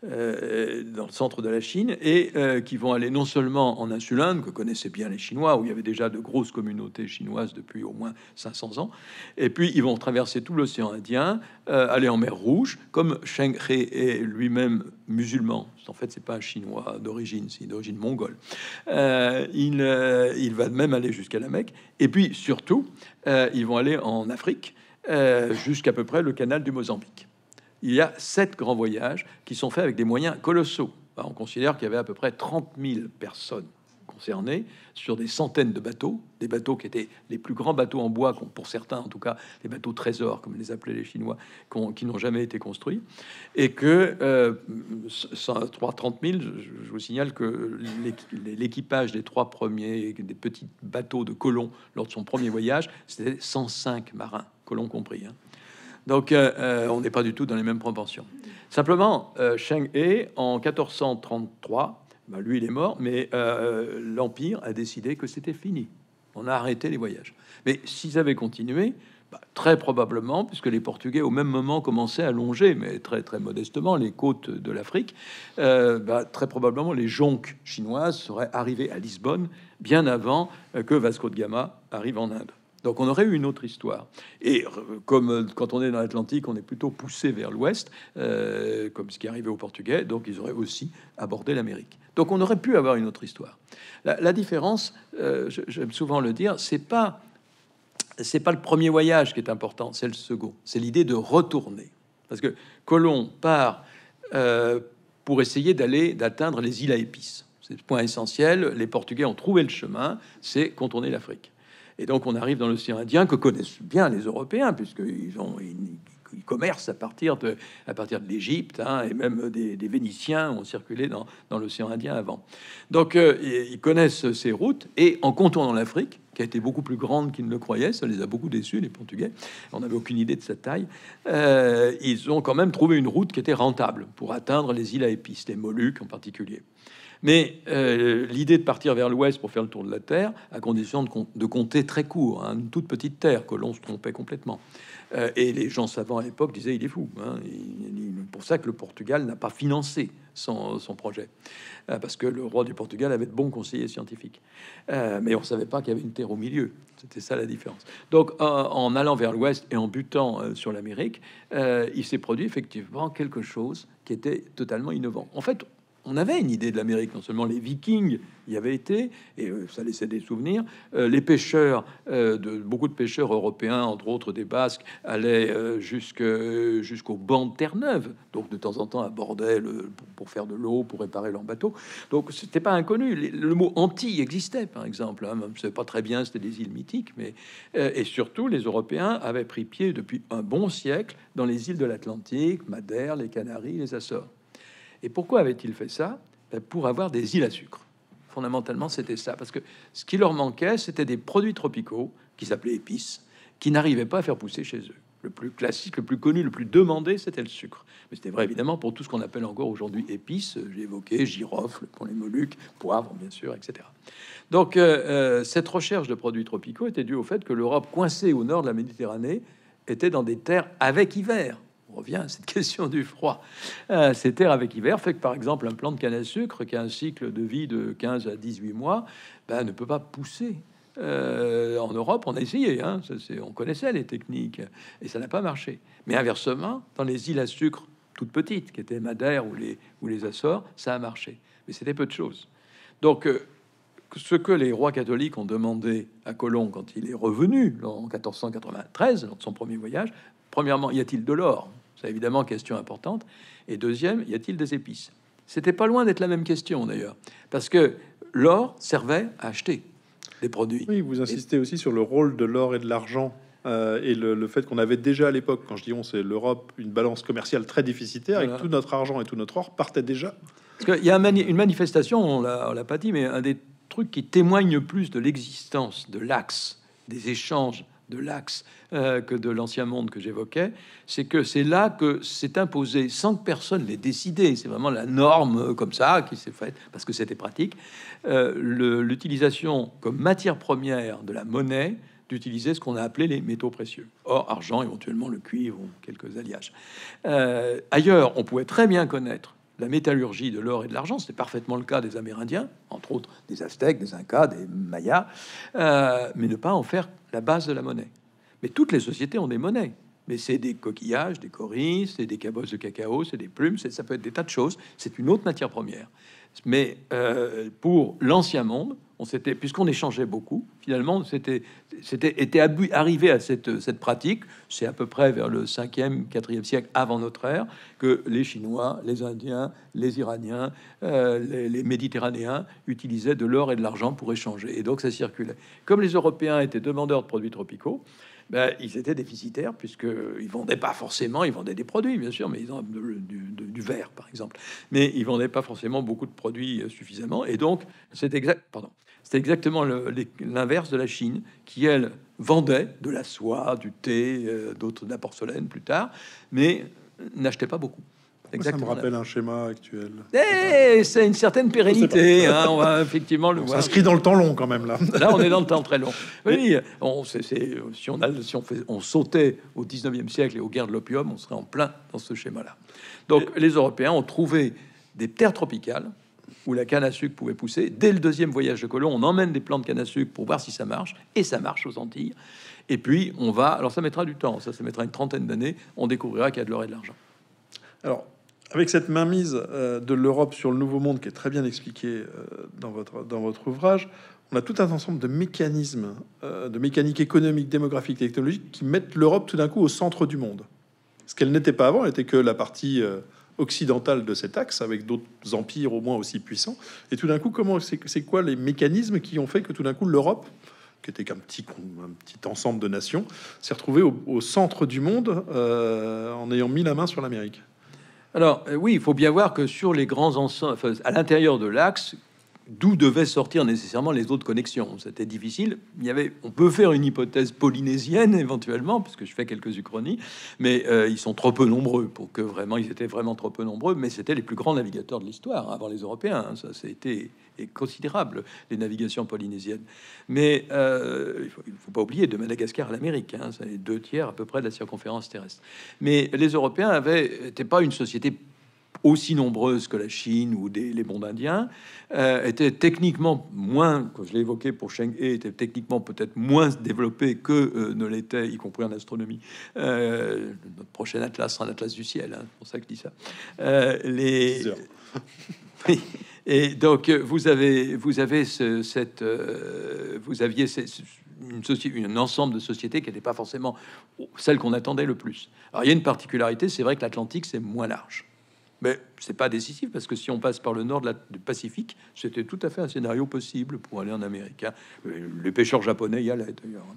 [SPEAKER 2] euh, dans le centre de la Chine, et euh, qui vont aller non seulement en insuline, que connaissaient bien les Chinois, où il y avait déjà de grosses communautés chinoises depuis au moins 500 ans, et puis ils vont traverser tout l'océan Indien, aller en mer Rouge, comme Sheng He est lui-même musulman. En fait, c'est pas un chinois d'origine, c'est d'origine mongole. Euh, il, euh, il, va même aller jusqu'à la Mecque. Et puis, surtout, euh, ils vont aller en Afrique jusqu'à peu près le canal du Mozambique. Il y a sept grands voyages qui sont faits avec des moyens colossaux. Bah, on considère qu'il y avait à peu près 30 000 personnes concernés sur des centaines de bateaux, des bateaux qui étaient les plus grands bateaux en bois, pour certains en tout cas, les bateaux trésors, comme les appelaient les Chinois, qui n'ont jamais été construits, et que euh, 30 000, je vous signale que l'équipage des trois premiers, des petits bateaux de colons, lors de son premier voyage, c'était 105 marins, Colomb compris. Hein. Donc, euh, euh, on n'est pas du tout dans les mêmes proportions. Simplement, Sheng euh, en 1433, ben, lui, il est mort, mais euh, l'Empire a décidé que c'était fini. On a arrêté les voyages. Mais s'ils avaient continué, ben, très probablement, puisque les Portugais au même moment commençaient à longer, mais très très modestement, les côtes de l'Afrique, euh, ben, très probablement les jonques chinoises seraient arrivées à Lisbonne bien avant euh, que Vasco de Gama arrive en Inde. Donc on aurait eu une autre histoire. Et euh, comme euh, quand on est dans l'Atlantique, on est plutôt poussé vers l'ouest, euh, comme ce qui est arrivé aux Portugais, donc ils auraient aussi abordé l'Amérique. Donc on aurait pu avoir une autre histoire. La, différence, j'aime souvent le dire, c'est pas c'est pas le premier voyage qui est important, c'est le second. C'est l'idée de retourner, parce que Colomb part pour essayer d'aller d'atteindre les îles à épices. C'est le point essentiel. Les Portugais ont trouvé le chemin, c'est contourner l'Afrique. Et donc on arrive dans l'océan Indien que connaissent bien les Européens, puisqu'ils ont ils commercent à partir de, à partir de l'Égypte, hein, et même des, Vénitiens ont circulé dans, l'océan Indien avant. Donc euh, ils connaissent ces routes, et en contournant l'Afrique, qui a été beaucoup plus grande qu'ils ne le croyaient, ça les a beaucoup déçus, les Portugais, on n'avait aucune idée de sa taille, euh, ils ont quand même trouvé une route qui était rentable pour atteindre les îles à épices, les Moluques en particulier. Mais euh, l'idée de partir vers l'ouest pour faire le tour de la Terre, à condition de, compter très court, hein, une toute petite Terre, que l'on se trompait complètement. Euh, et les gens savants à l'époque disaient il est fou. c'est hein, pour ça que le Portugal n'a pas financé son, projet, euh, parce que le roi du Portugal avait de bons conseillers scientifiques. mais on ne savait pas qu'il y avait une Terre au milieu. C'était ça la différence. Donc en allant vers l'ouest et en butant sur l'Amérique, il s'est produit effectivement quelque chose qui était totalement innovant. En fait, on avait une idée de l'Amérique, non seulement les Vikings y avaient été, et euh, ça laissait des souvenirs, euh, les pêcheurs, euh, de, beaucoup de pêcheurs européens, entre autres des Basques, allaient jusqu'au banc de Terre-Neuve, donc de temps en temps à Bordel pour, faire de l'eau, pour réparer leur bateau. Donc c'était pas inconnu. le, mot Antilles existait, par exemple, ne hein. même pas très bien, c'était des îles mythiques, mais et surtout les Européens avaient pris pied depuis un bon siècle dans les îles de l'Atlantique, Madère, les Canaries, les Açores. Et pourquoi avait-il fait ça ben, Pour avoir des îles à sucre. Fondamentalement, c'était ça. Parce que ce qui leur manquait, c'était des produits tropicaux, qui s'appelaient épices, qui n'arrivaient pas à faire pousser chez eux. Le plus classique, le plus connu, le plus demandé, c'était le sucre. Mais c'était vrai évidemment pour tout ce qu'on appelle encore aujourd'hui épices. J'ai évoqué girofle pour les Moluques, poivre bien sûr, etc. Donc euh, euh, cette recherche de produits tropicaux était due au fait que l'Europe coincée au nord de la Méditerranée était dans des terres avec hiver cette question du froid. Euh, ces terres avec hiver fait que, par exemple, un plant de canne à sucre qui a un cycle de vie de 15 à 18 mois ben, ne peut pas pousser.
[SPEAKER 1] Euh,
[SPEAKER 2] en Europe, on a essayé, hein, on connaissait les techniques et ça n'a pas marché. Mais inversement, dans les îles à sucre toutes petites, qui étaient Madère ou les, ou les Açores, ça a marché. Mais c'était peu de choses. Donc, euh, ce que les rois catholiques ont demandé à Colomb quand il est revenu en 1493, lors de son premier voyage, premièrement, y a-t-il de l'or c'est évidemment question importante. Et deuxième, y a-t-il des épices C'était pas loin d'être la même question d'ailleurs, parce
[SPEAKER 1] que l'or servait à acheter des produits. Oui, vous insistez aussi sur le rôle de l'or et de l'argent. Euh, et le, fait qu'on avait déjà à l'époque, quand je dis on, c'est l'Europe, une balance commerciale très déficitaire, et que tout notre argent et tout notre or partait déjà. Parce y a une manifestation, on
[SPEAKER 2] l'a pas dit, mais un des trucs qui témoigne plus de l'existence de l'axe des échanges de l'axe euh, que de l'ancien monde que j'évoquais, c'est que c'est là que s'est imposé sans que personne l'ait décidé. C'est vraiment la norme euh, comme ça qui s'est faite parce que c'était pratique. Euh, l'utilisation comme matière première de la monnaie d'utiliser ce qu'on a appelé les métaux précieux. Or, argent, éventuellement le cuivre ou quelques alliages. ailleurs, on pouvait très bien connaître la métallurgie de l'or et de l'argent. c'est parfaitement le cas des Amérindiens, entre autres des Aztèques, des Incas, des Mayas, euh, mais ne pas en faire la base de la monnaie. Mais toutes les sociétés ont des monnaies. Mais c'est des coquillages, des coris, c'est des cabosses de cacao, c'est des plumes, ça peut être des tas de choses. C'est une autre matière première. Mais euh, pour l'ancien monde, on puisqu'on échangeait beaucoup, finalement, c'était, était arrivé à cette, pratique. C'est à peu près vers le 5e, 4e siècle avant notre ère que les Chinois, les Indiens, les Iraniens, euh, les, les, Méditerranéens utilisaient de l'or et de l'argent pour échanger. Et donc ça circulait. Comme les Européens étaient demandeurs de produits tropicaux, ben, ils étaient déficitaires puisqu'ils vendaient pas forcément, ils vendaient des produits bien sûr, mais ils ont du, verre par exemple, mais ils vendaient pas forcément beaucoup de produits euh, suffisamment. Et donc c'est exact, c'est exactement l'inverse de la Chine qui elle vendait de la soie, du thé, euh, d'autres de la porcelaine plus tard, mais n'achetait pas beaucoup. Ça me rappelle un schéma actuel. Eh, eh, eh, c'est une certaine pérennité. Hein, on va effectivement le on S'inscrit dans
[SPEAKER 1] le temps long quand même là. Là, on est
[SPEAKER 2] dans le temps très long. Oui, on, si on a, si on, fait, on sautait au 19e siècle et aux guerres de l'opium, on serait en plein dans ce schéma-là. Donc, les Européens ont trouvé des terres tropicales où la canne à sucre pouvait pousser. Dès le deuxième voyage de Colomb, on emmène des plants de canne à sucre pour voir si ça marche, et ça marche aux Antilles. Et puis on va, alors ça mettra du temps, ça, ça mettra une trentaine d'années, on découvrira qu'il y a de l'or et de l'argent.
[SPEAKER 1] Alors avec cette mainmise euh, de l'Europe sur le Nouveau Monde qui est très bien expliquée euh, dans, votre, dans votre ouvrage, on a tout un ensemble de mécanismes, euh, de mécanique économique, démographique, technologiques qui mettent l'Europe tout d'un coup au centre du monde. Ce qu'elle n'était pas avant, était que la partie occidentale de cet axe, avec d'autres empires au moins aussi puissants. Et tout d'un coup, comment c'est quoi les mécanismes qui ont fait que tout d'un coup l'Europe, qui était qu'un petit, un petit ensemble de nations, s'est retrouvée au, centre du monde en ayant mis la main sur l'Amérique
[SPEAKER 2] alors, euh, oui, il faut bien voir que sur les grands ensembles, à l'intérieur de l'axe, d'où devaient sortir nécessairement les autres connexions. C'était difficile. Il y avait, on peut faire une hypothèse polynésienne éventuellement, puisque je fais quelques uchronies, mais euh, ils sont trop peu nombreux pour que vraiment, ils étaient vraiment trop peu nombreux, mais c'était les plus grands navigateurs de l'histoire, hein, avant les Européens. Hein. Ça, c'était et considérable, les navigations polynésiennes. Mais euh, il ne faut, pas oublier de Madagascar à l'Amérique, C'est hein. ça deux tiers à peu près de la circonférence terrestre. Mais les Européens n'étaient pas une société aussi nombreuses que la Chine ou des, les mondes indiens, euh, étaient techniquement moins, comme je l'ai évoqué pour Cheng, E, techniquement peut-être moins développées que euh, ne l'était, y compris en astronomie. Euh, notre prochain atlas sera l'atlas du ciel, hein, c'est pour ça que je dis ça. les... Et donc vous avez, vous avez cette, vous aviez une société, un ensemble de sociétés qui n'était pas forcément celle qu'on attendait le plus. Alors il y a une particularité, c'est vrai que l'Atlantique c'est moins large. Mais c'est pas décisif parce que si on passe par le nord de la, du Pacifique, c'était tout à fait un scénario possible pour aller en Amérique. Hein. Euh, les pêcheurs japonais y allaient d'ailleurs. Hein.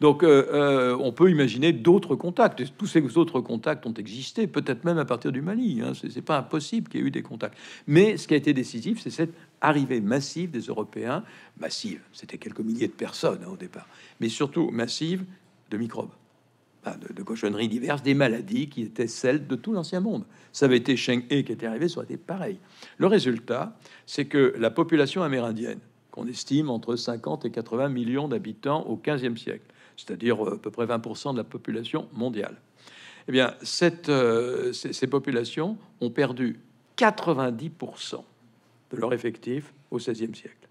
[SPEAKER 2] Donc euh, euh, on peut imaginer d'autres contacts. tous ces autres contacts ont existé, peut-être même à partir du Mali. Hein. C'est pas impossible qu'il y ait eu des contacts. Mais ce qui a été décisif, c'est cette arrivée massive des Européens, massive. C'était quelques milliers de personnes hein, au départ, mais surtout massive de microbes. Ah, de, cochonneries diverses, des maladies qui étaient celles de tout l'ancien monde. Ça avait été Sheng he qui était arrivé, ça aurait été pareil. Le résultat, c'est que la population amérindienne, qu'on estime entre 50 et 80 millions d'habitants au 15e siècle, c'est-à-dire euh, à peu près 20% de la population mondiale, eh bien, cette, euh, ces, ces populations ont perdu 90% de leur effectif au 16e siècle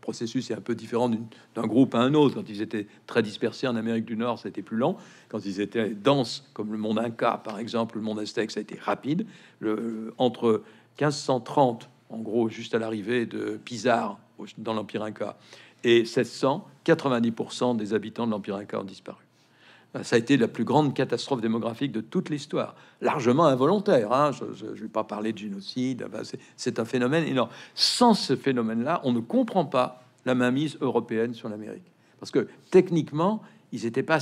[SPEAKER 2] processus est un peu différent d'un groupe à un autre. Quand ils étaient très dispersés en Amérique du Nord, c'était plus lent. Quand ils étaient denses, comme le monde Inca, par exemple, le monde Aztèque, ça a été rapide. Le, entre 1530, en gros, juste à l'arrivée de Pizarro dans l'Empire Inca, et 700, 90% des habitants de l'Empire Inca ont disparu. Ça a été la plus grande catastrophe démographique de toute l'histoire, largement involontaire. Hein. Je ne vais pas parler de génocide, c'est un phénomène énorme. Sans ce phénomène-là, on ne comprend pas la mainmise européenne sur l'Amérique. Parce que techniquement, ils pas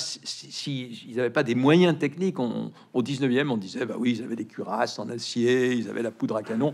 [SPEAKER 2] n'avaient pas des moyens techniques. au 19e, on disait bah oui, ils avaient des cuirasses en acier, ils avaient la poudre à canon.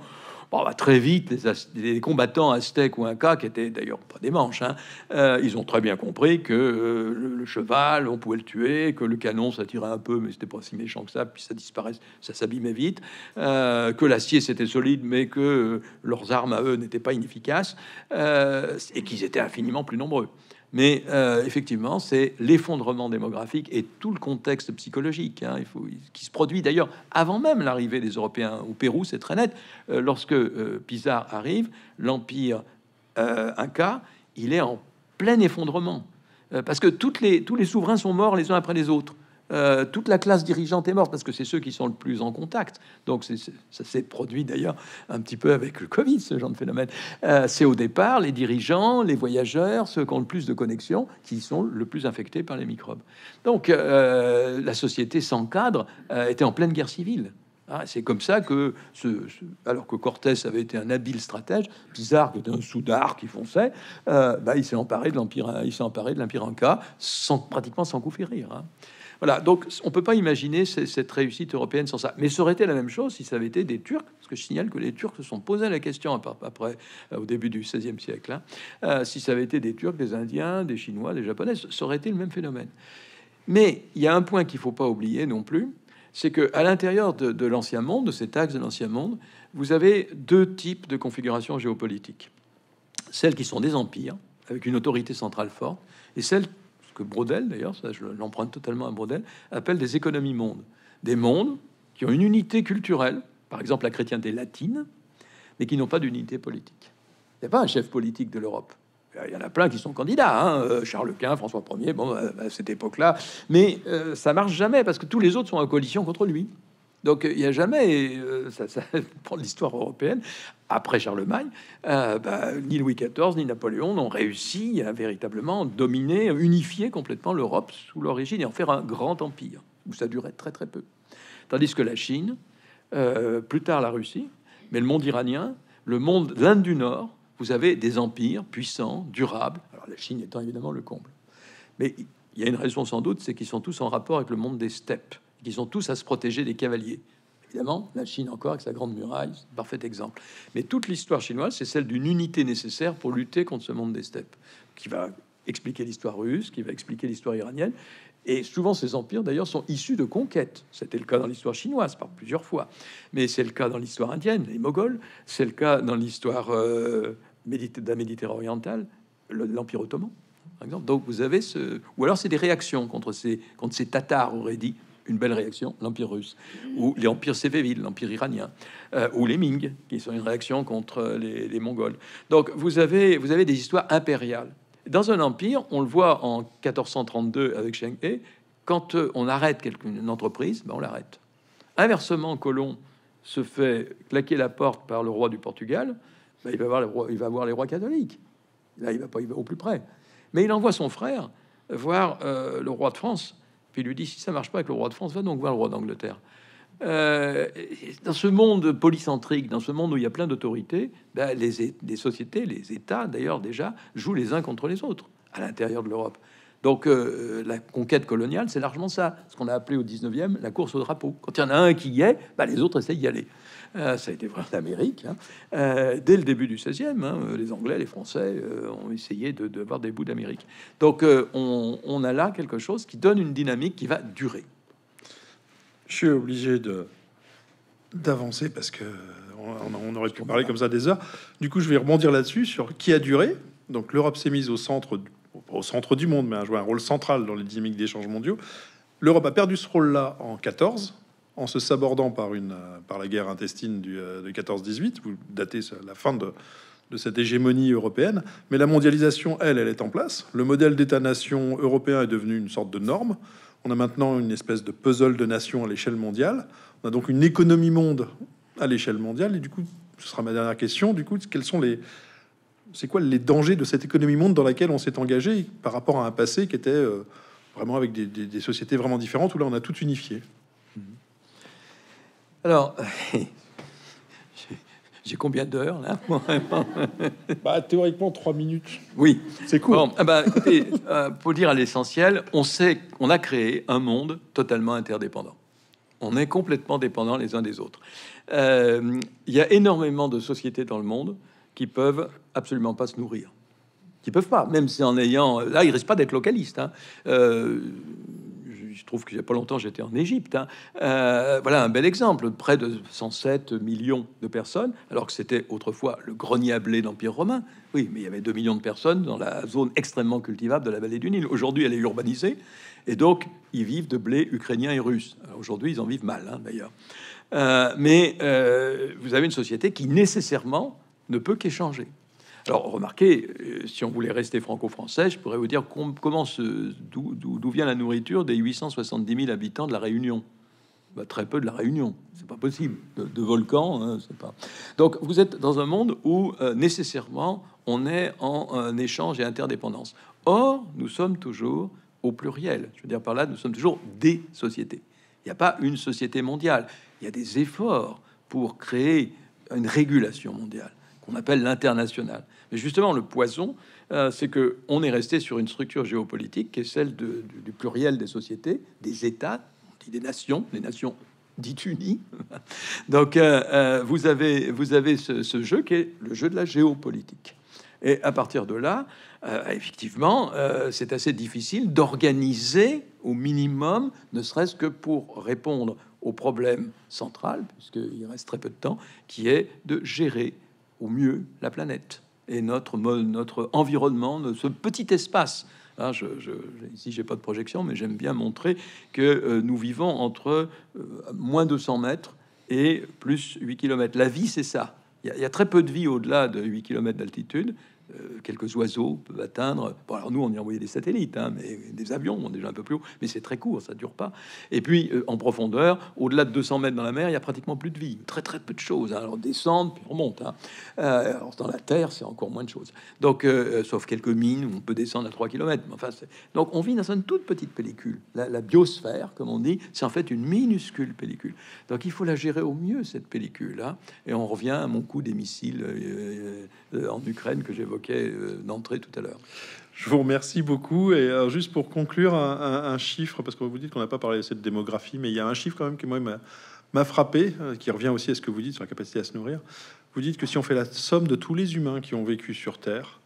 [SPEAKER 2] Bah, très vite, les, combattants aztèques ou incas, qui étaient d'ailleurs pas des manches, hein, euh, ils ont très bien compris que euh, le, cheval, on pouvait le tuer, que le canon, ça tirait un peu, mais c'était pas si méchant que ça, puis ça disparaissait, ça s'abîmait vite, euh, que l'acier, c'était solide, mais que leurs armes à eux n'étaient pas inefficaces, et qu'ils étaient infiniment plus nombreux. Mais euh, effectivement, c'est l'effondrement démographique et tout le contexte psychologique hein, il qui se produit d'ailleurs avant même l'arrivée des Européens au Pérou, c'est très net. Euh, lorsque euh, Pizar arrive, l'empire Inca, il est en plein effondrement parce que toutes tous les souverains sont morts les uns après les autres. Euh, toute la classe dirigeante est morte parce que c'est ceux qui sont le plus en contact. Donc ça s'est produit d'ailleurs un petit peu avec le Covid, ce genre de phénomène. Euh, c'est au départ les dirigeants, les voyageurs, ceux qui ont le plus de connexions, qui sont le plus infectés par les microbes. Donc euh, la société sans cadre était en pleine guerre civile. Ah, c'est comme ça que, alors que Cortés avait été un habile stratège, bizarre, que un soudard qui fonçait, bah, il s'est emparé de l'empire, il s'est emparé de l'empire Inca sans pratiquement sans coup hein donc on peut pas imaginer cette réussite européenne sans ça. Mais ça aurait été la même chose si ça avait été des Turcs, parce que je signale que les Turcs se sont posés la question après, euh, au début du XVIe siècle. Hein, euh, si ça avait été des Turcs, des Indiens, des Chinois, des Japonais, ça aurait été le même phénomène. Mais il y a un point qu'il faut pas oublier non plus, c'est que à l'intérieur de, l'ancien monde, de cet axe de l'ancien monde, vous avez deux types de configurations géopolitiques celles qui sont des empires avec une autorité centrale forte et celles que Brodel, d'ailleurs, ça je l'emprunte totalement à Brodel, appelle des économies mondes. Des mondes qui ont une unité culturelle, par exemple la chrétienté latine, mais qui n'ont pas d'unité politique. Il n'y a pas un chef politique de l'Europe. Il y en a plein qui sont candidats, hein, euh, Charles Quint, François Ier, bon, euh, à cette époque-là. Mais euh, ça marche jamais parce que tous les autres sont en coalition contre lui. Donc il n'y a jamais, euh, pour l'histoire européenne, après Charlemagne, euh, bah, ni Louis XIV ni Napoléon n'ont réussi à véritablement dominer, unifier complètement l'Europe sous l'origine et en faire un grand empire, où ça durait très très peu. Tandis que la Chine, euh, plus tard la Russie, mais le monde iranien, le monde, l'Inde du Nord, vous avez des empires puissants, durables, alors la Chine étant évidemment le comble. Mais il y a une raison sans doute, c'est qu'ils sont tous en rapport avec le monde des steppes ils sont tous à se protéger des cavaliers. Évidemment, la Chine encore avec sa grande muraille, un parfait exemple. Mais toute l'histoire chinoise, c'est celle d'une unité nécessaire pour lutter contre ce monde des steppes, qui va expliquer l'histoire russe, qui va expliquer l'histoire iranienne. Et souvent, ces empires, d'ailleurs, sont issus de conquêtes. C'était le cas dans l'histoire chinoise par plusieurs fois, mais c'est le cas dans l'histoire indienne, les Mogols. c'est le cas dans l'histoire euh, méditerranéenne de orientale, l'Empire ottoman, par exemple. Donc, vous avez ce, ou alors c'est des réactions contre ces, contre ces Tatars, aurait dit, une belle réaction, l'Empire russe, ou l'Empire sévéville, l'Empire iranien, euh, ou les Ming, qui sont une réaction contre les, Mongols. Donc vous avez, des histoires impériales. Dans un empire, on le voit en 1432 avec Cheng He, quand euh, on arrête une entreprise, ben on l'arrête. Inversement, Colomb se fait claquer la porte par le roi du Portugal, ben il, va voir les rois, catholiques. Là, il va pas y va au plus près. Mais il envoie son frère voir euh, le roi de France, puis il lui dit si ça marche pas avec le roi de France, va donc voir le roi d'Angleterre. Euh, dans ce monde polycentrique, dans ce monde où il y a plein d'autorités, ben, les, sociétés, les États d'ailleurs déjà, jouent les uns contre les autres à l'intérieur de l'Europe. Donc euh, la conquête coloniale, c'est largement ça, ce qu'on a appelé au 19e la course au drapeau. Quand il y en a un qui y est, ben, les autres essayent d'y aller. Euh, ça a été vrai d'Amérique. Hein. Euh, dès le début du 16e, hein, euh, les Anglais, les Français ont essayé de, voir des bouts d'Amérique. Donc on, a là quelque chose qui
[SPEAKER 1] donne une dynamique qui va durer. Je suis obligé d'avancer parce que on, aurait pu parler comme ça des heures. Du coup, je vais rebondir là-dessus sur qui a duré. Donc l'Europe s'est mise au centre, au centre du monde, mais a joué un rôle central dans les dynamiques des mondiaux. L'Europe a perdu ce rôle-là en 14 en se sabordant par, une, euh, par la guerre intestine du, euh, de 14-18, vous datez la fin de, cette hégémonie européenne, mais la mondialisation, elle, elle est en place. Le modèle d'État-nation européen est devenu une sorte de norme. On a maintenant une espèce de puzzle de nations à l'échelle mondiale. On a donc une économie monde à l'échelle mondiale. Et du coup, ce sera ma dernière question. Du coup, quels sont les, c'est quoi les dangers de cette économie monde dans laquelle on s'est engagé par rapport à un passé qui était euh, vraiment avec des sociétés vraiment différentes où là on a tout unifié
[SPEAKER 2] alors, j'ai combien d'heures là bah, Théoriquement,
[SPEAKER 1] trois minutes.
[SPEAKER 2] Oui, c'est court. Ah bah, euh, pour dire à l'essentiel, on sait qu'on a créé un monde totalement interdépendant. On est complètement dépendants les uns des autres. Euh, il y a énormément de sociétés dans le monde qui peuvent absolument pas se nourrir qui peuvent pas, même si en ayant là, il risque pas d'être localiste. Hein. Euh, je trouve qu'il n'y a pas longtemps, j'étais en Égypte. Hein. Euh, voilà un bel exemple. Près de 107 millions de personnes, alors que c'était autrefois le grenier à blé d'Empire romain. Oui, mais il y avait 2 millions de personnes dans la zone extrêmement cultivable de la vallée du Nil. Aujourd'hui, elle est urbanisée. Et donc, ils vivent de blé ukrainien et russe. Aujourd'hui, ils en vivent mal, hein, d'ailleurs. Euh, mais euh, vous avez une société qui nécessairement ne peut qu'échanger. Alors, remarquez, euh, si on voulait rester franco-français, je pourrais vous dire comment d'où vient la nourriture des 870 000 habitants de la Réunion. Bah, très peu de la Réunion, c'est pas possible. De, volcans, hein, c'est pas. Donc, vous êtes dans un monde où euh, nécessairement on est en un échange et interdépendance. Or, nous sommes toujours au pluriel. Je veux dire par là, nous sommes toujours des sociétés. Il n'y a pas une société mondiale. Il y a des efforts pour créer une régulation mondiale qu'on appelle l'international. Mais justement, le poison, euh, c'est que on est resté sur une structure géopolitique qui est celle du, pluriel des sociétés, des États, des nations, des nations dites unies. Donc, euh, euh, vous avez, vous avez ce, ce, jeu qui est le jeu de la géopolitique. Et à partir de là, effectivement, c'est assez difficile d'organiser au minimum, ne serait-ce que pour répondre au problème central, puisqu'il reste très peu de temps, qui est de gérer au mieux la planète et notre, notre environnement, ce petit espace. Hein, je, je, j'ai pas de projection, mais j'aime bien montrer que euh, nous vivons entre euh, moins de 100 mètres et plus 8 km. La vie, c'est ça. Il y, y, a très peu de vie au-delà de 8 km d'altitude, euh, quelques oiseaux peuvent atteindre. alors nous, on y envoyait des satellites, hein, mais des avions, on est déjà un peu plus haut, mais c'est très court, ça dure pas. Et puis euh, en profondeur, au-delà de 200 mètres dans la mer, il n'y a pratiquement plus de vie, très très peu de choses. Hein. Alors on descend, puis on monte. Hein. Euh, dans la terre, c'est encore moins de choses. Donc, sauf quelques mines on peut descendre à 3 km. enfin, donc on vit dans une toute petite pellicule. La, biosphère, comme on dit, c'est en fait une minuscule pellicule. Donc il faut la gérer au mieux cette pellicule. là Et on revient à mon coup des missiles en Ukraine que j'évoquais. Ok
[SPEAKER 1] euh, d'entrée tout à l'heure. Je vous remercie beaucoup. Et euh, juste pour conclure, un, chiffre, parce que vous dites qu'on n'a pas parlé de cette démographie, mais il y a un chiffre quand même qui m'a frappé, euh, qui revient aussi à ce que vous dites sur la capacité à se nourrir. Vous dites que si on fait la somme de tous les humains qui ont vécu sur Terre,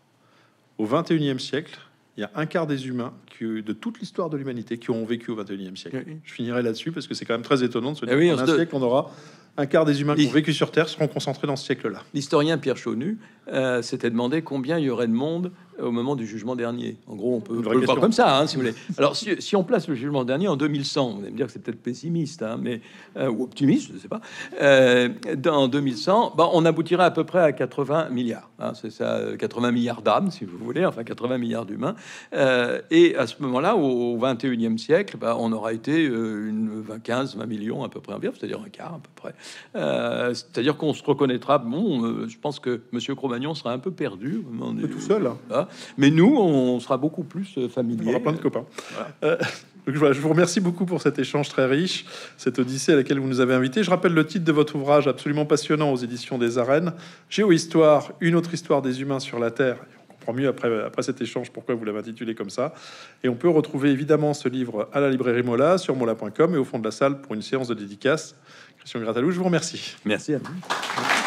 [SPEAKER 1] au 21e siècle, il y a un quart des humains qui, de toute l'histoire de l'humanité qui ont vécu au 21e siècle. Je finirai là-dessus parce que c'est quand même très étonnant de se eh dire oui, un siècle, on aura un quart des humains qui ont vécu sur Terre seront concentrés dans ce siècle-là.
[SPEAKER 2] L'historien Pierre Chaunu euh, s'était demandé combien il y aurait de monde au moment du jugement dernier. En gros, on peut, voir comme ça, hein, si vous voulez. Alors, si, on place le jugement dernier en 2100, vous allez me dire que c'est peut-être pessimiste, hein, mais, euh, ou optimiste, je ne sais pas. Euh, dans 2100, ben, on aboutirait à peu près à 80 milliards. Hein, c'est ça, 80 milliards d'âmes, si vous voulez, enfin 80 milliards d'humains. et à ce moment-là, au, 21e siècle, ben, on aura été une 15, 20 millions à peu près, c'est-à-dire un quart à peu près. Euh, c'est-à-dire qu'on se reconnaîtra. Bon, euh, je pense que Monsieur cro sera un peu perdu. On tout
[SPEAKER 1] seul. Hein. Mais nous, on sera beaucoup plus euh, familier. aura plein de copains. je vous remercie beaucoup pour cet échange très riche, cette odyssée à laquelle vous nous avez invités. Je rappelle le titre de votre ouvrage absolument passionnant aux éditions des Arènes Géo-Histoire, une autre histoire des humains sur la Terre on comprend mieux après, après cet échange pourquoi vous l'avez intitulé comme ça. Et on peut retrouver évidemment ce livre à la librairie Mola sur mola.com et au fond de la salle pour une séance de dédicace. Christian Gratalou. Je vous remercie. Merci à vous.